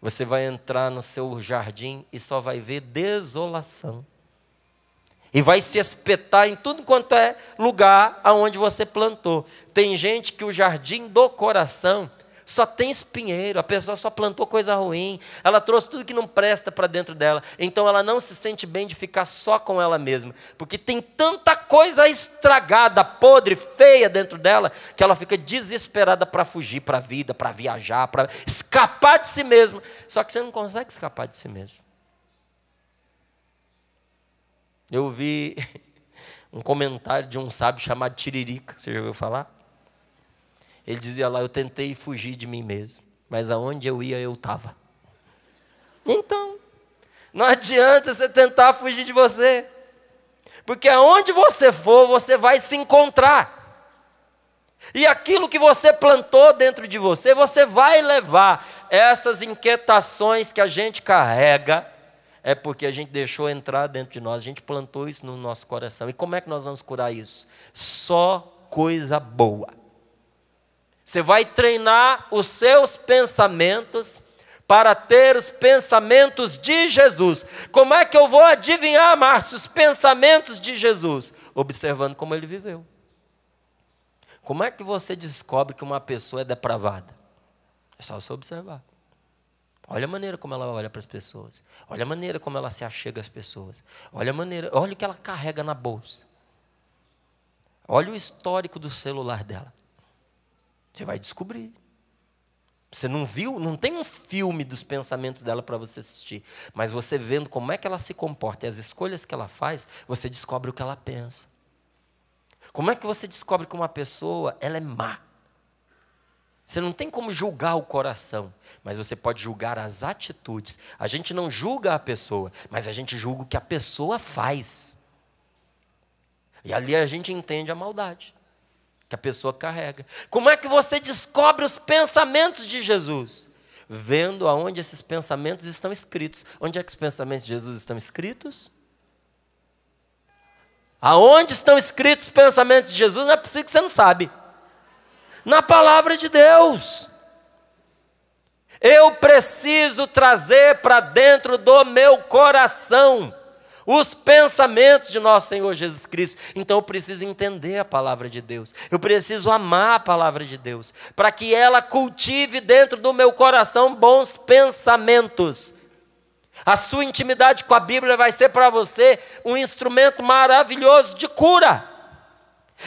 você vai entrar no seu jardim e só vai ver desolação. E vai se espetar em tudo quanto é lugar aonde você plantou. Tem gente que o jardim do coração só tem espinheiro, a pessoa só plantou coisa ruim, ela trouxe tudo que não presta para dentro dela. Então ela não se sente bem de ficar só com ela mesma, porque tem tanta coisa estragada, podre, feia dentro dela, que ela fica desesperada para fugir para a vida, para viajar, para escapar de si mesma. Só que você não consegue escapar de si mesmo. Eu vi um comentário de um sábio chamado Tiririca, você já ouviu falar? Ele dizia lá: Eu tentei fugir de mim mesmo, mas aonde eu ia, eu estava. Então, não adianta você tentar fugir de você, porque aonde você for, você vai se encontrar. E aquilo que você plantou dentro de você, você vai levar essas inquietações que a gente carrega é porque a gente deixou entrar dentro de nós, a gente plantou isso no nosso coração. E como é que nós vamos curar isso? Só coisa boa. Você vai treinar os seus pensamentos para ter os pensamentos de Jesus. Como é que eu vou adivinhar, Márcio, os pensamentos de Jesus? Observando como ele viveu. Como é que você descobre que uma pessoa é depravada? É só você observar. Olha a maneira como ela olha para as pessoas. Olha a maneira como ela se achega às pessoas. Olha a maneira, olha o que ela carrega na bolsa. Olha o histórico do celular dela. Você vai descobrir. Você não viu, não tem um filme dos pensamentos dela para você assistir, mas você vendo como é que ela se comporta e as escolhas que ela faz, você descobre o que ela pensa. Como é que você descobre que uma pessoa ela é má? Você não tem como julgar o coração, mas você pode julgar as atitudes. A gente não julga a pessoa, mas a gente julga o que a pessoa faz. E ali a gente entende a maldade que a pessoa carrega. Como é que você descobre os pensamentos de Jesus? Vendo aonde esses pensamentos estão escritos. Onde é que os pensamentos de Jesus estão escritos? Aonde estão escritos os pensamentos de Jesus? É possível que você não sabe na palavra de Deus. Eu preciso trazer para dentro do meu coração os pensamentos de nosso Senhor Jesus Cristo. Então eu preciso entender a palavra de Deus. Eu preciso amar a palavra de Deus, para que ela cultive dentro do meu coração bons pensamentos. A sua intimidade com a Bíblia vai ser para você um instrumento maravilhoso de cura.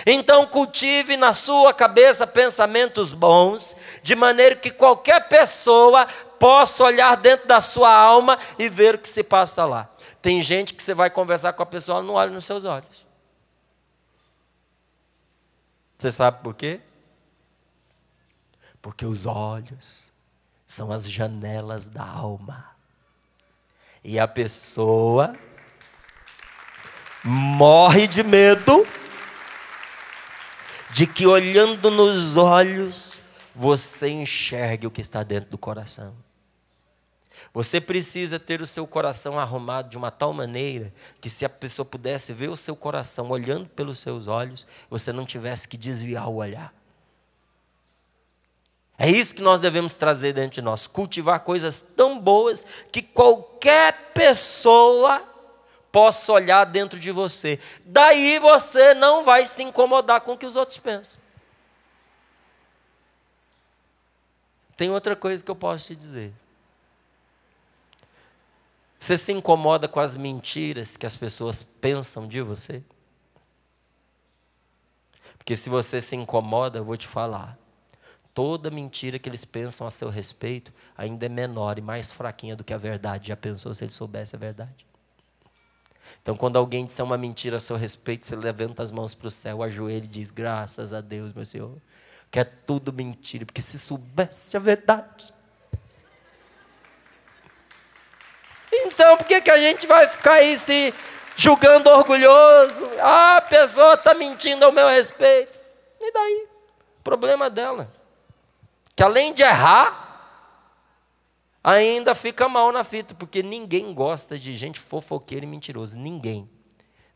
Então cultive na sua cabeça pensamentos bons, de maneira que qualquer pessoa possa olhar dentro da sua alma e ver o que se passa lá. Tem gente que você vai conversar com a pessoa, ela não olha nos seus olhos. Você sabe por quê? Porque os olhos são as janelas da alma. E a pessoa morre de medo de que olhando nos olhos você enxergue o que está dentro do coração. Você precisa ter o seu coração arrumado de uma tal maneira que se a pessoa pudesse ver o seu coração olhando pelos seus olhos, você não tivesse que desviar o olhar. É isso que nós devemos trazer dentro de nós, cultivar coisas tão boas que qualquer pessoa possa olhar dentro de você. Daí você não vai se incomodar com o que os outros pensam. Tem outra coisa que eu posso te dizer. Você se incomoda com as mentiras que as pessoas pensam de você? Porque se você se incomoda, eu vou te falar. Toda mentira que eles pensam a seu respeito ainda é menor e mais fraquinha do que a verdade. Já pensou se eles soubessem a verdade? Então, quando alguém disser uma mentira a seu respeito, você levanta as mãos para o céu, ajoelha e diz: Graças a Deus, meu Senhor, que é tudo mentira, porque se soubesse a verdade. Então, por que, que a gente vai ficar aí se julgando orgulhoso? Ah, a pessoa está mentindo ao meu respeito. E daí? Problema dela. Que além de errar, ainda fica mal na fita, porque ninguém gosta de gente fofoqueira e mentiroso. Ninguém.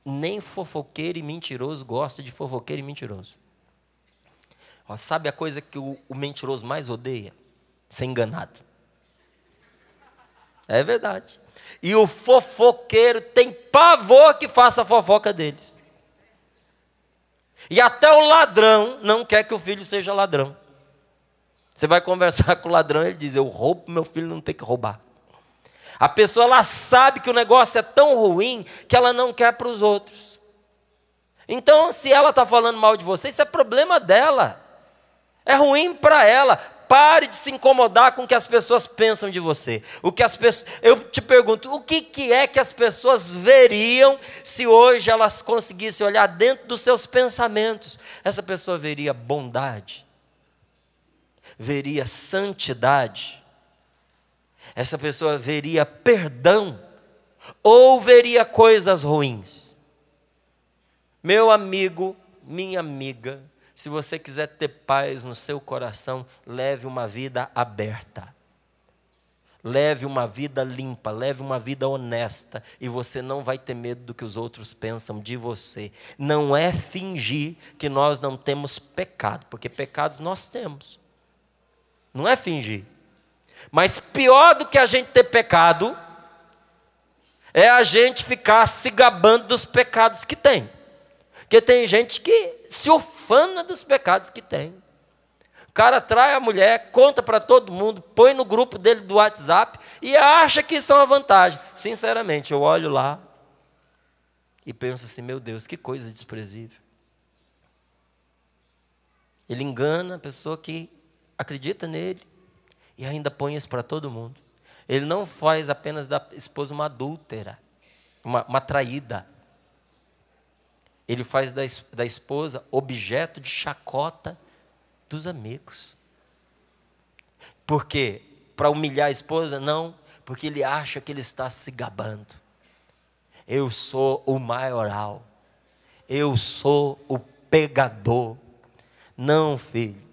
Nem fofoqueiro e mentiroso gosta de fofoqueiro e mentiroso. Ó, sabe a coisa que o, o mentiroso mais odeia? Ser enganado. É verdade. E o fofoqueiro tem pavor que faça a fofoca deles. E até o ladrão não quer que o filho seja ladrão. Você vai conversar com o ladrão, ele diz: Eu roubo meu filho não tem que roubar. A pessoa ela sabe que o negócio é tão ruim que ela não quer para os outros. Então, se ela está falando mal de você, isso é problema dela. É ruim para ela. Pare de se incomodar com o que as pessoas pensam de você. O que as pessoas, eu te pergunto, o que, que é que as pessoas veriam se hoje elas conseguissem olhar dentro dos seus pensamentos? Essa pessoa veria bondade, veria santidade, essa pessoa veria perdão ou veria coisas ruins. Meu amigo, minha amiga, se você quiser ter paz no seu coração, leve uma vida aberta. Leve uma vida limpa, leve uma vida honesta, e você não vai ter medo do que os outros pensam de você. Não é fingir que nós não temos pecado, porque pecados nós temos. Não é fingir. Mas pior do que a gente ter pecado, é a gente ficar se gabando dos pecados que tem. Porque tem gente que se ufana dos pecados que tem. O cara trai a mulher, conta para todo mundo, põe no grupo dele do WhatsApp e acha que isso é uma vantagem. Sinceramente, eu olho lá e penso assim: meu Deus, que coisa desprezível. Ele engana a pessoa que acredita nele e ainda põe isso para todo mundo. Ele não faz apenas da esposa uma adúltera, uma, uma traída. Ele faz da, da esposa objeto de chacota dos amigos. Porque para humilhar a esposa, não, porque ele acha que ele está se gabando. Eu sou o maioral. Eu sou o pegador. Não, filho.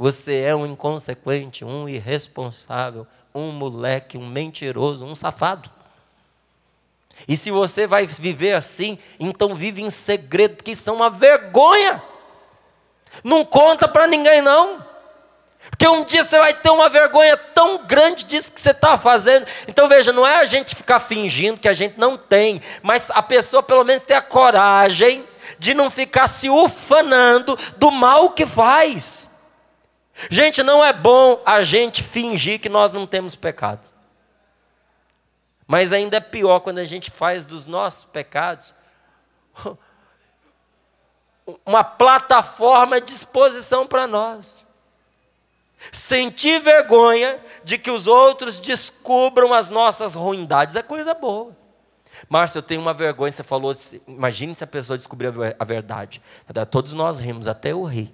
Você é um inconsequente, um irresponsável, um moleque, um mentiroso, um safado. E se você vai viver assim, então vive em segredo, porque isso é uma vergonha. Não conta para ninguém, não. Porque um dia você vai ter uma vergonha tão grande disso que você está fazendo. Então veja, não é a gente ficar fingindo que a gente não tem, mas a pessoa pelo menos tem a coragem de não ficar se ufanando do mal que faz. Gente, não é bom a gente fingir que nós não temos pecado. Mas ainda é pior quando a gente faz dos nossos pecados uma plataforma de exposição para nós. Sentir vergonha de que os outros descubram as nossas ruindades é coisa boa. Márcio, eu tenho uma vergonha, você falou, imagine se a pessoa descobrir a verdade. Todos nós rimos, até eu ri.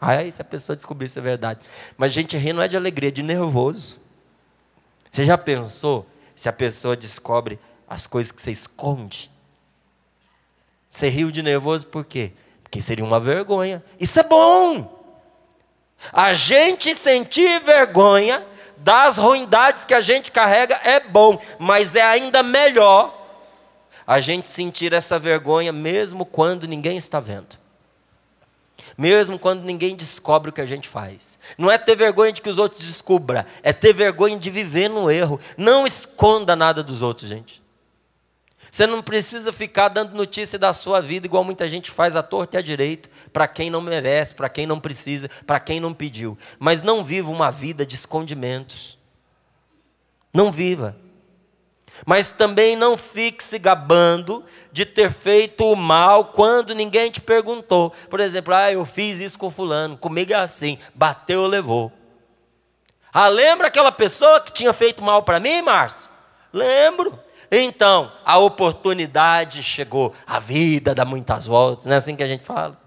Aí se a pessoa descobrisse a verdade. Mas a gente ri não é de alegria, é de nervoso. Você já pensou se a pessoa descobre as coisas que você esconde? Você riu de nervoso por quê? Porque seria uma vergonha. Isso é bom! A gente sentir vergonha das ruindades que a gente carrega é bom, mas é ainda melhor a gente sentir essa vergonha mesmo quando ninguém está vendo mesmo quando ninguém descobre o que a gente faz. Não é ter vergonha de que os outros descubram, é ter vergonha de viver no erro. Não esconda nada dos outros, gente. Você não precisa ficar dando notícia da sua vida, igual muita gente faz à torta e à direito, para quem não merece, para quem não precisa, para quem não pediu. Mas não viva uma vida de escondimentos. Não viva. Mas também não fique se gabando de ter feito o mal quando ninguém te perguntou. Por exemplo, ah, eu fiz isso com fulano, comigo é assim, bateu, levou. Ah, lembra aquela pessoa que tinha feito mal para mim, Márcio? Lembro. Então, a oportunidade chegou. A vida dá muitas voltas, não é assim que a gente fala?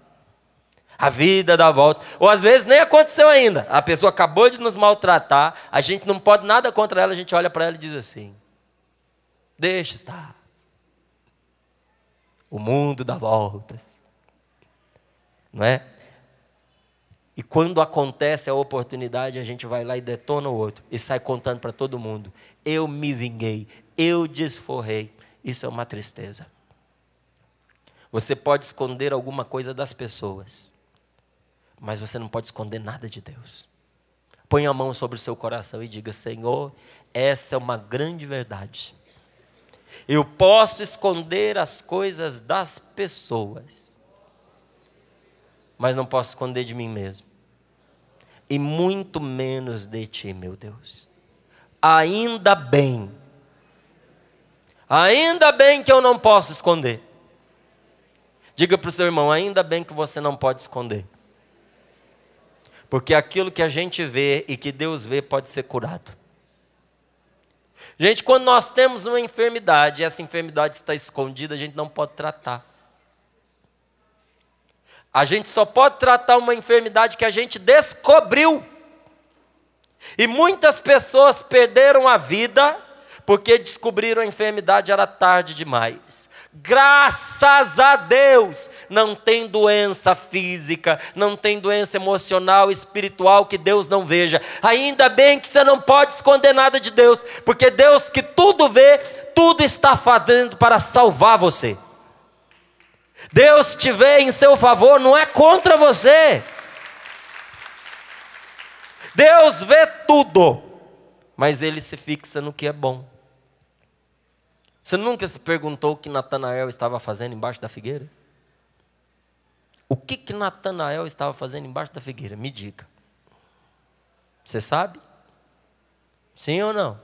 A vida dá voltas. Ou às vezes nem aconteceu ainda. A pessoa acabou de nos maltratar, a gente não pode nada contra ela, a gente olha para ela e diz assim: Deixa estar. O mundo dá voltas. Não é? E quando acontece a oportunidade, a gente vai lá e detona o outro e sai contando para todo mundo. Eu me vinguei, eu desforrei. Isso é uma tristeza. Você pode esconder alguma coisa das pessoas, mas você não pode esconder nada de Deus. Põe a mão sobre o seu coração e diga: Senhor, essa é uma grande verdade. Eu posso esconder as coisas das pessoas, mas não posso esconder de mim mesmo, e muito menos de ti, meu Deus. Ainda bem, ainda bem que eu não posso esconder. Diga para o seu irmão: ainda bem que você não pode esconder. Porque aquilo que a gente vê e que Deus vê pode ser curado. Gente, quando nós temos uma enfermidade e essa enfermidade está escondida, a gente não pode tratar. A gente só pode tratar uma enfermidade que a gente descobriu. E muitas pessoas perderam a vida porque descobriram a enfermidade era tarde demais. Graças a Deus, não tem doença física, não tem doença emocional, espiritual que Deus não veja. Ainda bem que você não pode esconder nada de Deus, porque Deus que tudo vê, tudo está fazendo para salvar você. Deus te vê em seu favor, não é contra você. Deus vê tudo, mas ele se fixa no que é bom. Você nunca se perguntou o que Natanael estava fazendo embaixo da figueira? O que, que Natanael estava fazendo embaixo da figueira? Me diga. Você sabe? Sim ou não?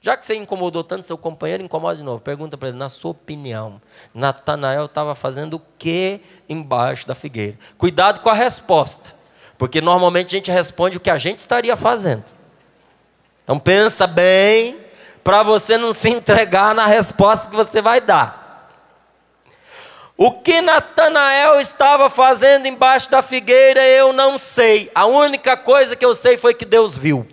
Já que você incomodou tanto seu companheiro, incomoda de novo. Pergunta para ele, na sua opinião, Natanael estava fazendo o que embaixo da figueira? Cuidado com a resposta, porque normalmente a gente responde o que a gente estaria fazendo. Então pensa bem para você não se entregar na resposta que você vai dar. O que Natanael estava fazendo embaixo da figueira, eu não sei. A única coisa que eu sei foi que Deus viu.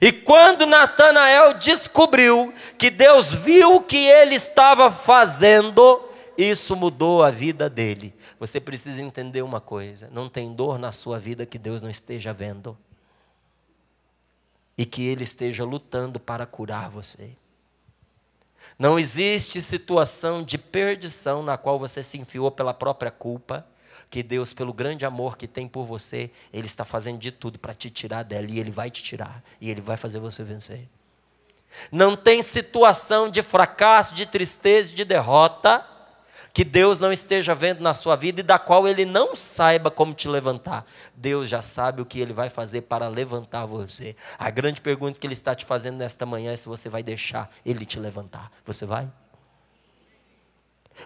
E quando Natanael descobriu que Deus viu o que ele estava fazendo, isso mudou a vida dele. Você precisa entender uma coisa: não tem dor na sua vida que Deus não esteja vendo e que Ele esteja lutando para curar você. Não existe situação de perdição na qual você se enfiou pela própria culpa, que Deus, pelo grande amor que tem por você, Ele está fazendo de tudo para te tirar dela, e Ele vai te tirar, e Ele vai fazer você vencer. Não tem situação de fracasso, de tristeza, de derrota que Deus não esteja vendo na sua vida e da qual Ele não saiba como te levantar. Deus já sabe o que Ele vai fazer para levantar você. A grande pergunta que Ele está te fazendo nesta manhã é se você vai deixar Ele te levantar. Você vai?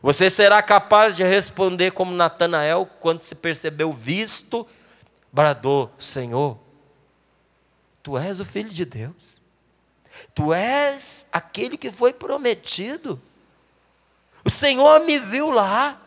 Você será capaz de responder como Natanael quando se percebeu visto, bradou: Senhor, Tu és o Filho de Deus. Tu és aquele que foi prometido. O Senhor me viu lá.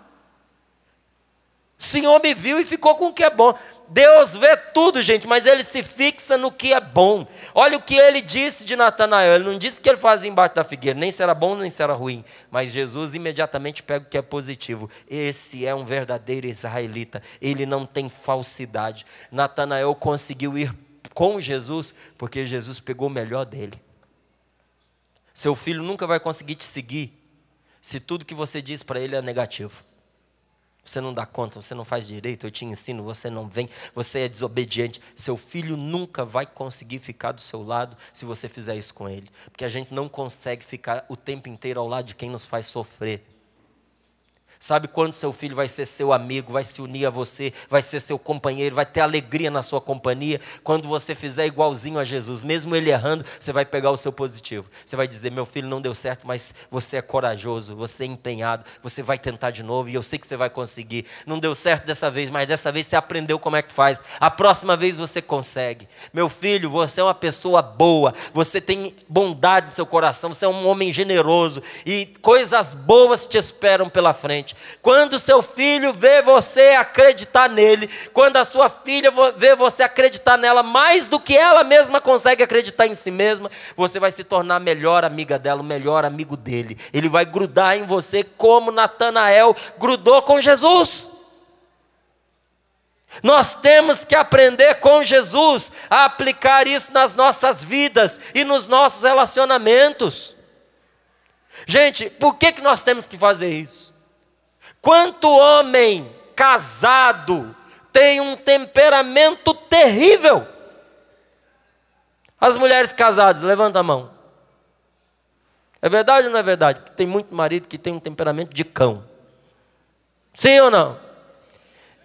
O Senhor me viu e ficou com o que é bom. Deus vê tudo, gente, mas ele se fixa no que é bom. Olha o que ele disse de Natanael. Ele não disse o que ele fazia embaixo da figueira, nem se era bom, nem se era ruim. Mas Jesus imediatamente pega o que é positivo. Esse é um verdadeiro israelita. Ele não tem falsidade. Natanael conseguiu ir com Jesus porque Jesus pegou o melhor dele. Seu filho nunca vai conseguir te seguir se tudo que você diz para ele é negativo. Você não dá conta, você não faz direito, eu te ensino, você não vem, você é desobediente. Seu filho nunca vai conseguir ficar do seu lado se você fizer isso com ele. Porque a gente não consegue ficar o tempo inteiro ao lado de quem nos faz sofrer. Sabe quando seu filho vai ser seu amigo, vai se unir a você, vai ser seu companheiro, vai ter alegria na sua companhia? Quando você fizer igualzinho a Jesus, mesmo ele errando, você vai pegar o seu positivo. Você vai dizer: Meu filho não deu certo, mas você é corajoso, você é empenhado, você vai tentar de novo e eu sei que você vai conseguir. Não deu certo dessa vez, mas dessa vez você aprendeu como é que faz. A próxima vez você consegue. Meu filho, você é uma pessoa boa, você tem bondade no seu coração, você é um homem generoso e coisas boas te esperam pela frente. Quando seu filho vê você acreditar nele, quando a sua filha vê você acreditar nela mais do que ela mesma consegue acreditar em si mesma, você vai se tornar a melhor amiga dela, o melhor amigo dele. Ele vai grudar em você como Natanael grudou com Jesus. Nós temos que aprender com Jesus a aplicar isso nas nossas vidas e nos nossos relacionamentos. Gente, por que, que nós temos que fazer isso? Quanto homem casado tem um temperamento terrível? As mulheres casadas, levanta a mão. É verdade ou não é verdade? tem muito marido que tem um temperamento de cão. Sim ou não?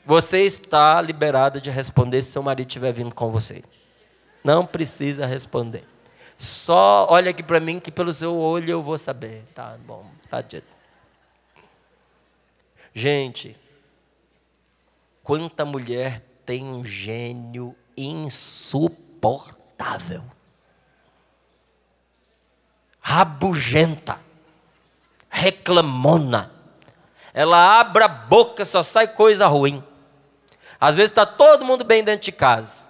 Você está liberada de responder se seu marido estiver vindo com você. Não precisa responder. Só olha aqui para mim que pelo seu olho eu vou saber. Tá bom, tá dito. Gente, quanta mulher tem um gênio insuportável. Rabugenta, reclamona. Ela abre a boca, só sai coisa ruim. Às vezes está todo mundo bem dentro de casa.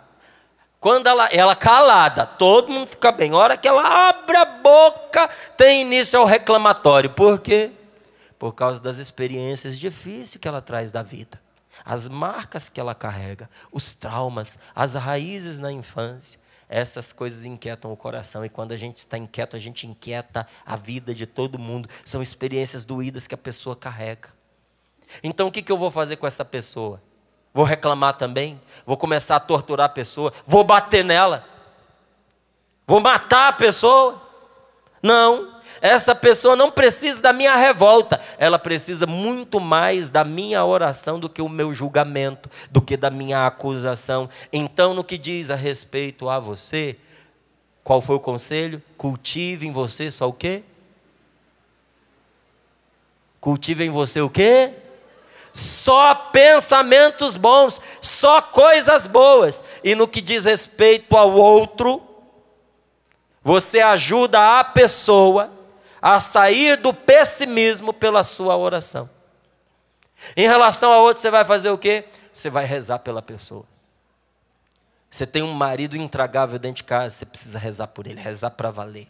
Quando ela, ela calada, todo mundo fica bem. A hora que ela abre a boca, tem início ao reclamatório. Por quê? por causa das experiências difíceis que ela traz da vida, as marcas que ela carrega, os traumas, as raízes na infância. Essas coisas inquietam o coração e quando a gente está inquieto, a gente inquieta a vida de todo mundo. São experiências doídas que a pessoa carrega. Então o que, que eu vou fazer com essa pessoa? Vou reclamar também? Vou começar a torturar a pessoa? Vou bater nela? Vou matar a pessoa? Não. Essa pessoa não precisa da minha revolta, ela precisa muito mais da minha oração do que o meu julgamento, do que da minha acusação. Então, no que diz a respeito a você, qual foi o conselho? Cultive em você só o quê? Cultive em você o quê? Só pensamentos bons, só coisas boas. E no que diz respeito ao outro, você ajuda a pessoa a sair do pessimismo pela sua oração. Em relação a outro, você vai fazer o quê? Você vai rezar pela pessoa. Você tem um marido intragável dentro de casa, você precisa rezar por ele, rezar para valer.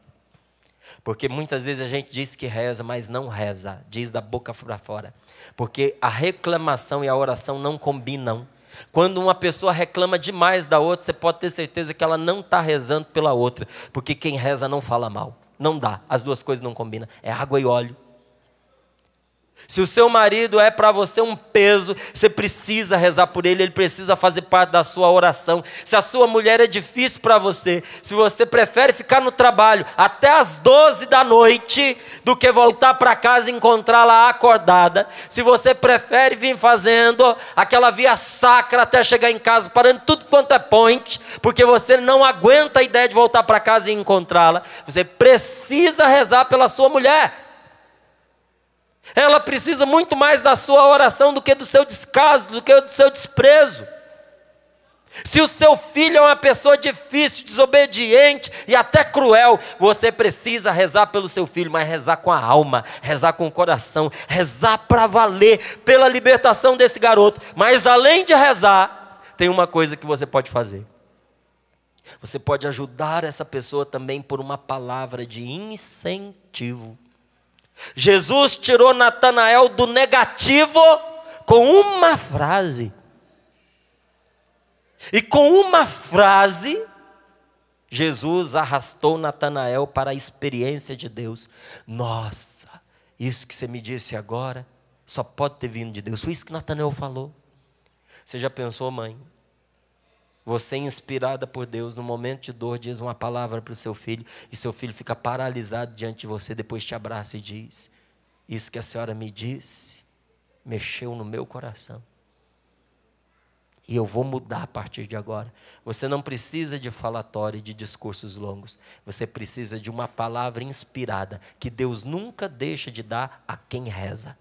Porque muitas vezes a gente diz que reza, mas não reza, diz da boca para fora. Porque a reclamação e a oração não combinam. Quando uma pessoa reclama demais da outra, você pode ter certeza que ela não está rezando pela outra, porque quem reza não fala mal. Não dá, as duas coisas não combinam. É água e óleo. Se o seu marido é para você um peso, você precisa rezar por ele, ele precisa fazer parte da sua oração. Se a sua mulher é difícil para você, se você prefere ficar no trabalho até as 12 da noite do que voltar para casa e encontrá-la acordada, se você prefere vir fazendo aquela via sacra até chegar em casa, parando tudo quanto é ponte, porque você não aguenta a ideia de voltar para casa e encontrá-la, você precisa rezar pela sua mulher. Ela precisa muito mais da sua oração do que do seu descaso, do que do seu desprezo. Se o seu filho é uma pessoa difícil, desobediente e até cruel, você precisa rezar pelo seu filho, mas rezar com a alma, rezar com o coração, rezar para valer pela libertação desse garoto. Mas além de rezar, tem uma coisa que você pode fazer. Você pode ajudar essa pessoa também por uma palavra de incentivo. Jesus tirou Natanael do negativo com uma frase. E com uma frase, Jesus arrastou Natanael para a experiência de Deus. Nossa, isso que você me disse agora só pode ter vindo de Deus. Foi isso que Natanael falou. Você já pensou, mãe? Você, é inspirada por Deus, no momento de dor, diz uma palavra para o seu filho e seu filho fica paralisado diante de você, depois te abraça e diz: Isso que a senhora me disse mexeu no meu coração. E eu vou mudar a partir de agora. Você não precisa de falatório e de discursos longos. Você precisa de uma palavra inspirada que Deus nunca deixa de dar a quem reza.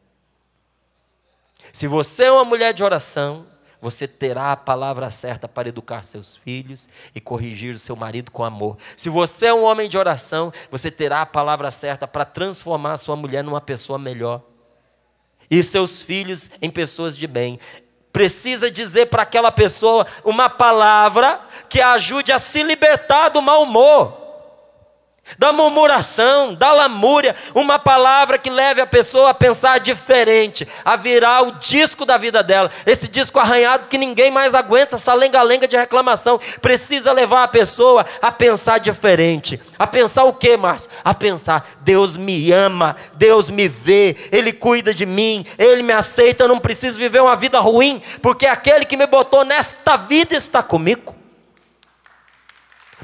Se você é uma mulher de oração, você terá a palavra certa para educar seus filhos e corrigir o seu marido com amor. Se você é um homem de oração, você terá a palavra certa para transformar sua mulher numa pessoa melhor e seus filhos em pessoas de bem. Precisa dizer para aquela pessoa uma palavra que a ajude a se libertar do mau humor da murmuração, da lamúria, uma palavra que leve a pessoa a pensar diferente, a virar o disco da vida dela, esse disco arranhado que ninguém mais aguenta, essa lenga-lenga de reclamação, precisa levar a pessoa a pensar diferente. A pensar o que, Márcio? A pensar: Deus me ama, Deus me vê, Ele cuida de mim, Ele me aceita, eu não preciso viver uma vida ruim, porque aquele que me botou nesta vida está comigo.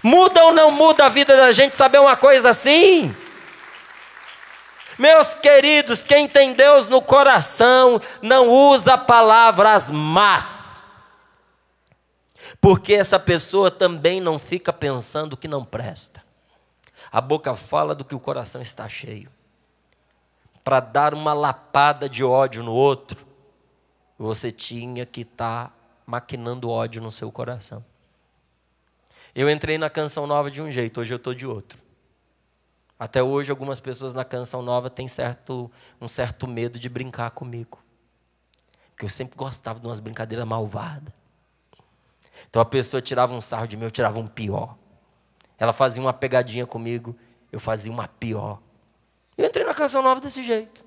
Muda ou não muda a vida da gente saber uma coisa assim? Meus queridos, quem tem Deus no coração não usa palavras más, porque essa pessoa também não fica pensando que não presta. A boca fala do que o coração está cheio. Para dar uma lapada de ódio no outro, você tinha que estar tá maquinando ódio no seu coração. Eu entrei na canção nova de um jeito, hoje eu estou de outro. Até hoje, algumas pessoas na canção nova têm certo, um certo medo de brincar comigo. Porque eu sempre gostava de umas brincadeiras malvadas. Então a pessoa tirava um sarro de mim, eu tirava um pior. Ela fazia uma pegadinha comigo, eu fazia uma pior. Eu entrei na canção nova desse jeito.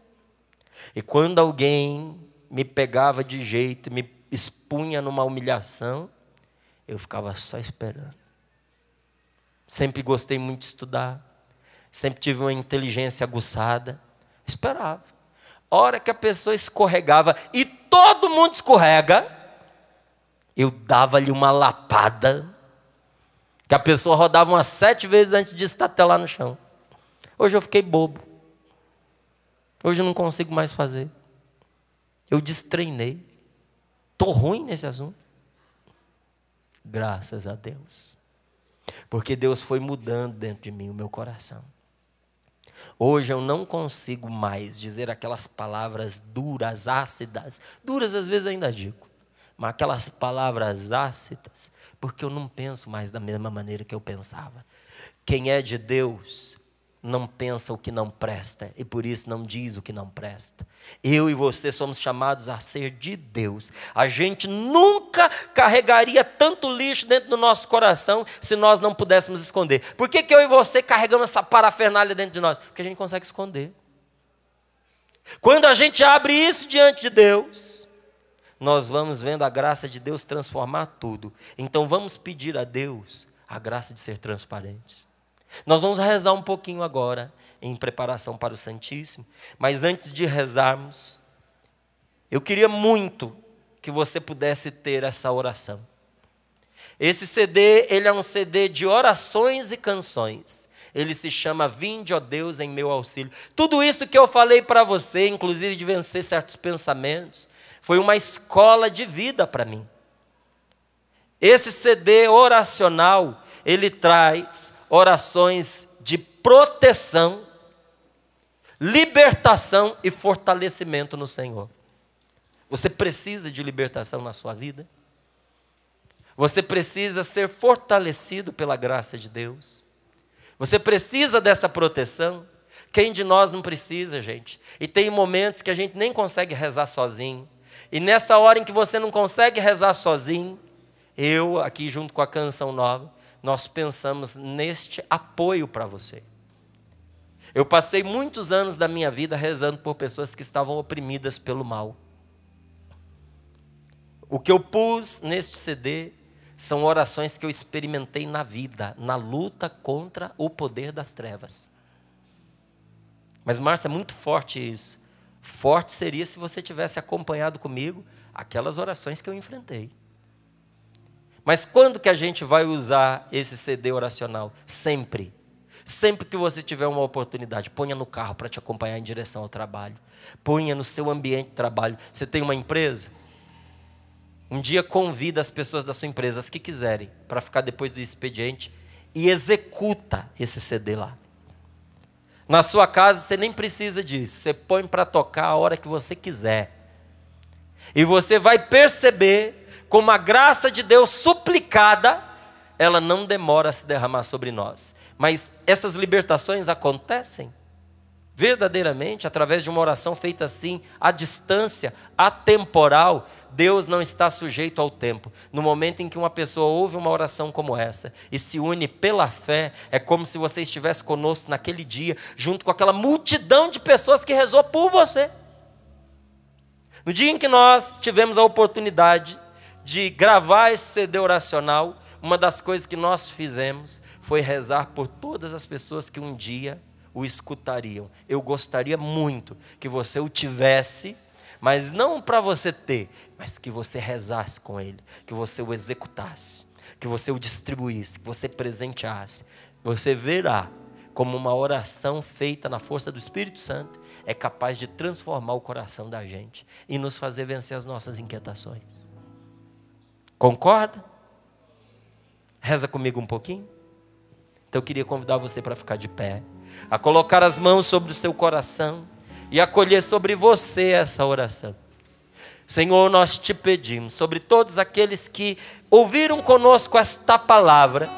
E quando alguém me pegava de jeito, me expunha numa humilhação, eu ficava só esperando. Sempre gostei muito de estudar. Sempre tive uma inteligência aguçada. Esperava. hora que a pessoa escorregava, e todo mundo escorrega, eu dava-lhe uma lapada, que a pessoa rodava umas sete vezes antes de estar até lá no chão. Hoje eu fiquei bobo. Hoje eu não consigo mais fazer. Eu destreinei. Estou ruim nesse assunto. Graças a Deus. Porque Deus foi mudando dentro de mim o meu coração. Hoje eu não consigo mais dizer aquelas palavras duras, ácidas. Duras às vezes ainda digo, mas aquelas palavras ácidas, porque eu não penso mais da mesma maneira que eu pensava. Quem é de Deus não pensa o que não presta e por isso não diz o que não presta. Eu e você somos chamados a ser de Deus. A gente nunca nunca carregaria tanto lixo dentro do nosso coração se nós não pudéssemos esconder. Por que, que eu e você carregamos essa parafernália dentro de nós? Porque a gente consegue esconder. Quando a gente abre isso diante de Deus, nós vamos vendo a graça de Deus transformar tudo. Então vamos pedir a Deus a graça de ser transparentes. Nós vamos rezar um pouquinho agora em preparação para o Santíssimo, mas antes de rezarmos, eu queria muito que você pudesse ter essa oração. Esse CD, ele é um CD de orações e canções. Ele se chama Vinde, ó Deus, em meu auxílio. Tudo isso que eu falei para você, inclusive de vencer certos pensamentos, foi uma escola de vida para mim. Esse CD oracional, ele traz orações de proteção, libertação e fortalecimento no Senhor. Você precisa de libertação na sua vida. Você precisa ser fortalecido pela graça de Deus. Você precisa dessa proteção. Quem de nós não precisa, gente? E tem momentos que a gente nem consegue rezar sozinho. E nessa hora em que você não consegue rezar sozinho, eu, aqui junto com a Canção Nova, nós pensamos neste apoio para você. Eu passei muitos anos da minha vida rezando por pessoas que estavam oprimidas pelo mal. O que eu pus neste CD são orações que eu experimentei na vida, na luta contra o poder das trevas. Mas, Márcio, é muito forte isso. Forte seria se você tivesse acompanhado comigo aquelas orações que eu enfrentei. Mas quando que a gente vai usar esse CD oracional? Sempre. Sempre que você tiver uma oportunidade, ponha no carro para te acompanhar em direção ao trabalho. Ponha no seu ambiente de trabalho. Você tem uma empresa? Um dia convida as pessoas da sua empresa, as que quiserem, para ficar depois do expediente e executa esse CD lá. Na sua casa você nem precisa disso, você põe para tocar a hora que você quiser. E você vai perceber como a graça de Deus suplicada, ela não demora a se derramar sobre nós. Mas essas libertações acontecem Verdadeiramente, através de uma oração feita assim, à distância, atemporal, Deus não está sujeito ao tempo. No momento em que uma pessoa ouve uma oração como essa e se une pela fé, é como se você estivesse conosco naquele dia, junto com aquela multidão de pessoas que rezou por você. No dia em que nós tivemos a oportunidade de gravar esse CD oracional, uma das coisas que nós fizemos foi rezar por todas as pessoas que um dia o escutariam. Eu gostaria muito que você o tivesse, mas não para você ter, mas que você rezasse com ele, que você o executasse, que você o distribuísse, que você presenteasse. Você verá como uma oração feita na força do Espírito Santo é capaz de transformar o coração da gente e nos fazer vencer as nossas inquietações. Concorda? Reza comigo um pouquinho? Então eu queria convidar você para ficar de pé a colocar as mãos sobre o seu coração e acolher sobre você essa oração. Senhor, nós te pedimos sobre todos aqueles que ouviram conosco esta palavra.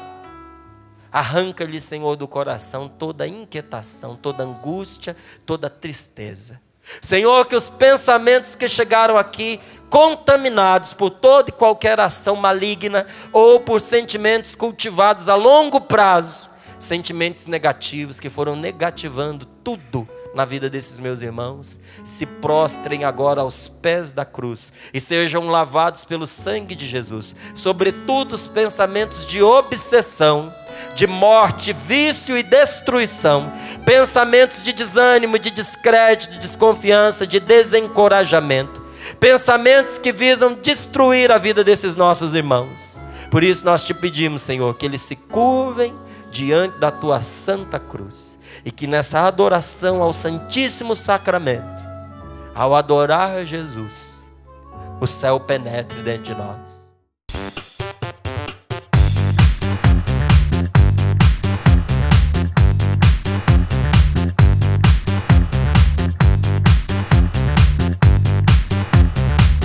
Arranca-lhe, Senhor, do coração toda inquietação, toda angústia, toda tristeza. Senhor, que os pensamentos que chegaram aqui, contaminados por toda e qualquer ação maligna ou por sentimentos cultivados a longo prazo, sentimentos negativos que foram negativando tudo na vida desses meus irmãos, se prostrem agora aos pés da cruz e sejam lavados pelo sangue de Jesus, sobretudo os pensamentos de obsessão, de morte, vício e destruição, pensamentos de desânimo, de descrédito, de desconfiança, de desencorajamento, pensamentos que visam destruir a vida desses nossos irmãos. Por isso nós te pedimos, Senhor, que eles se curvem diante da tua santa cruz. E que nessa adoração ao Santíssimo Sacramento, ao adorar Jesus, o céu penetre dentro de nós.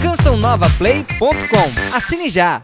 cançãonovaplay.com. Assine já!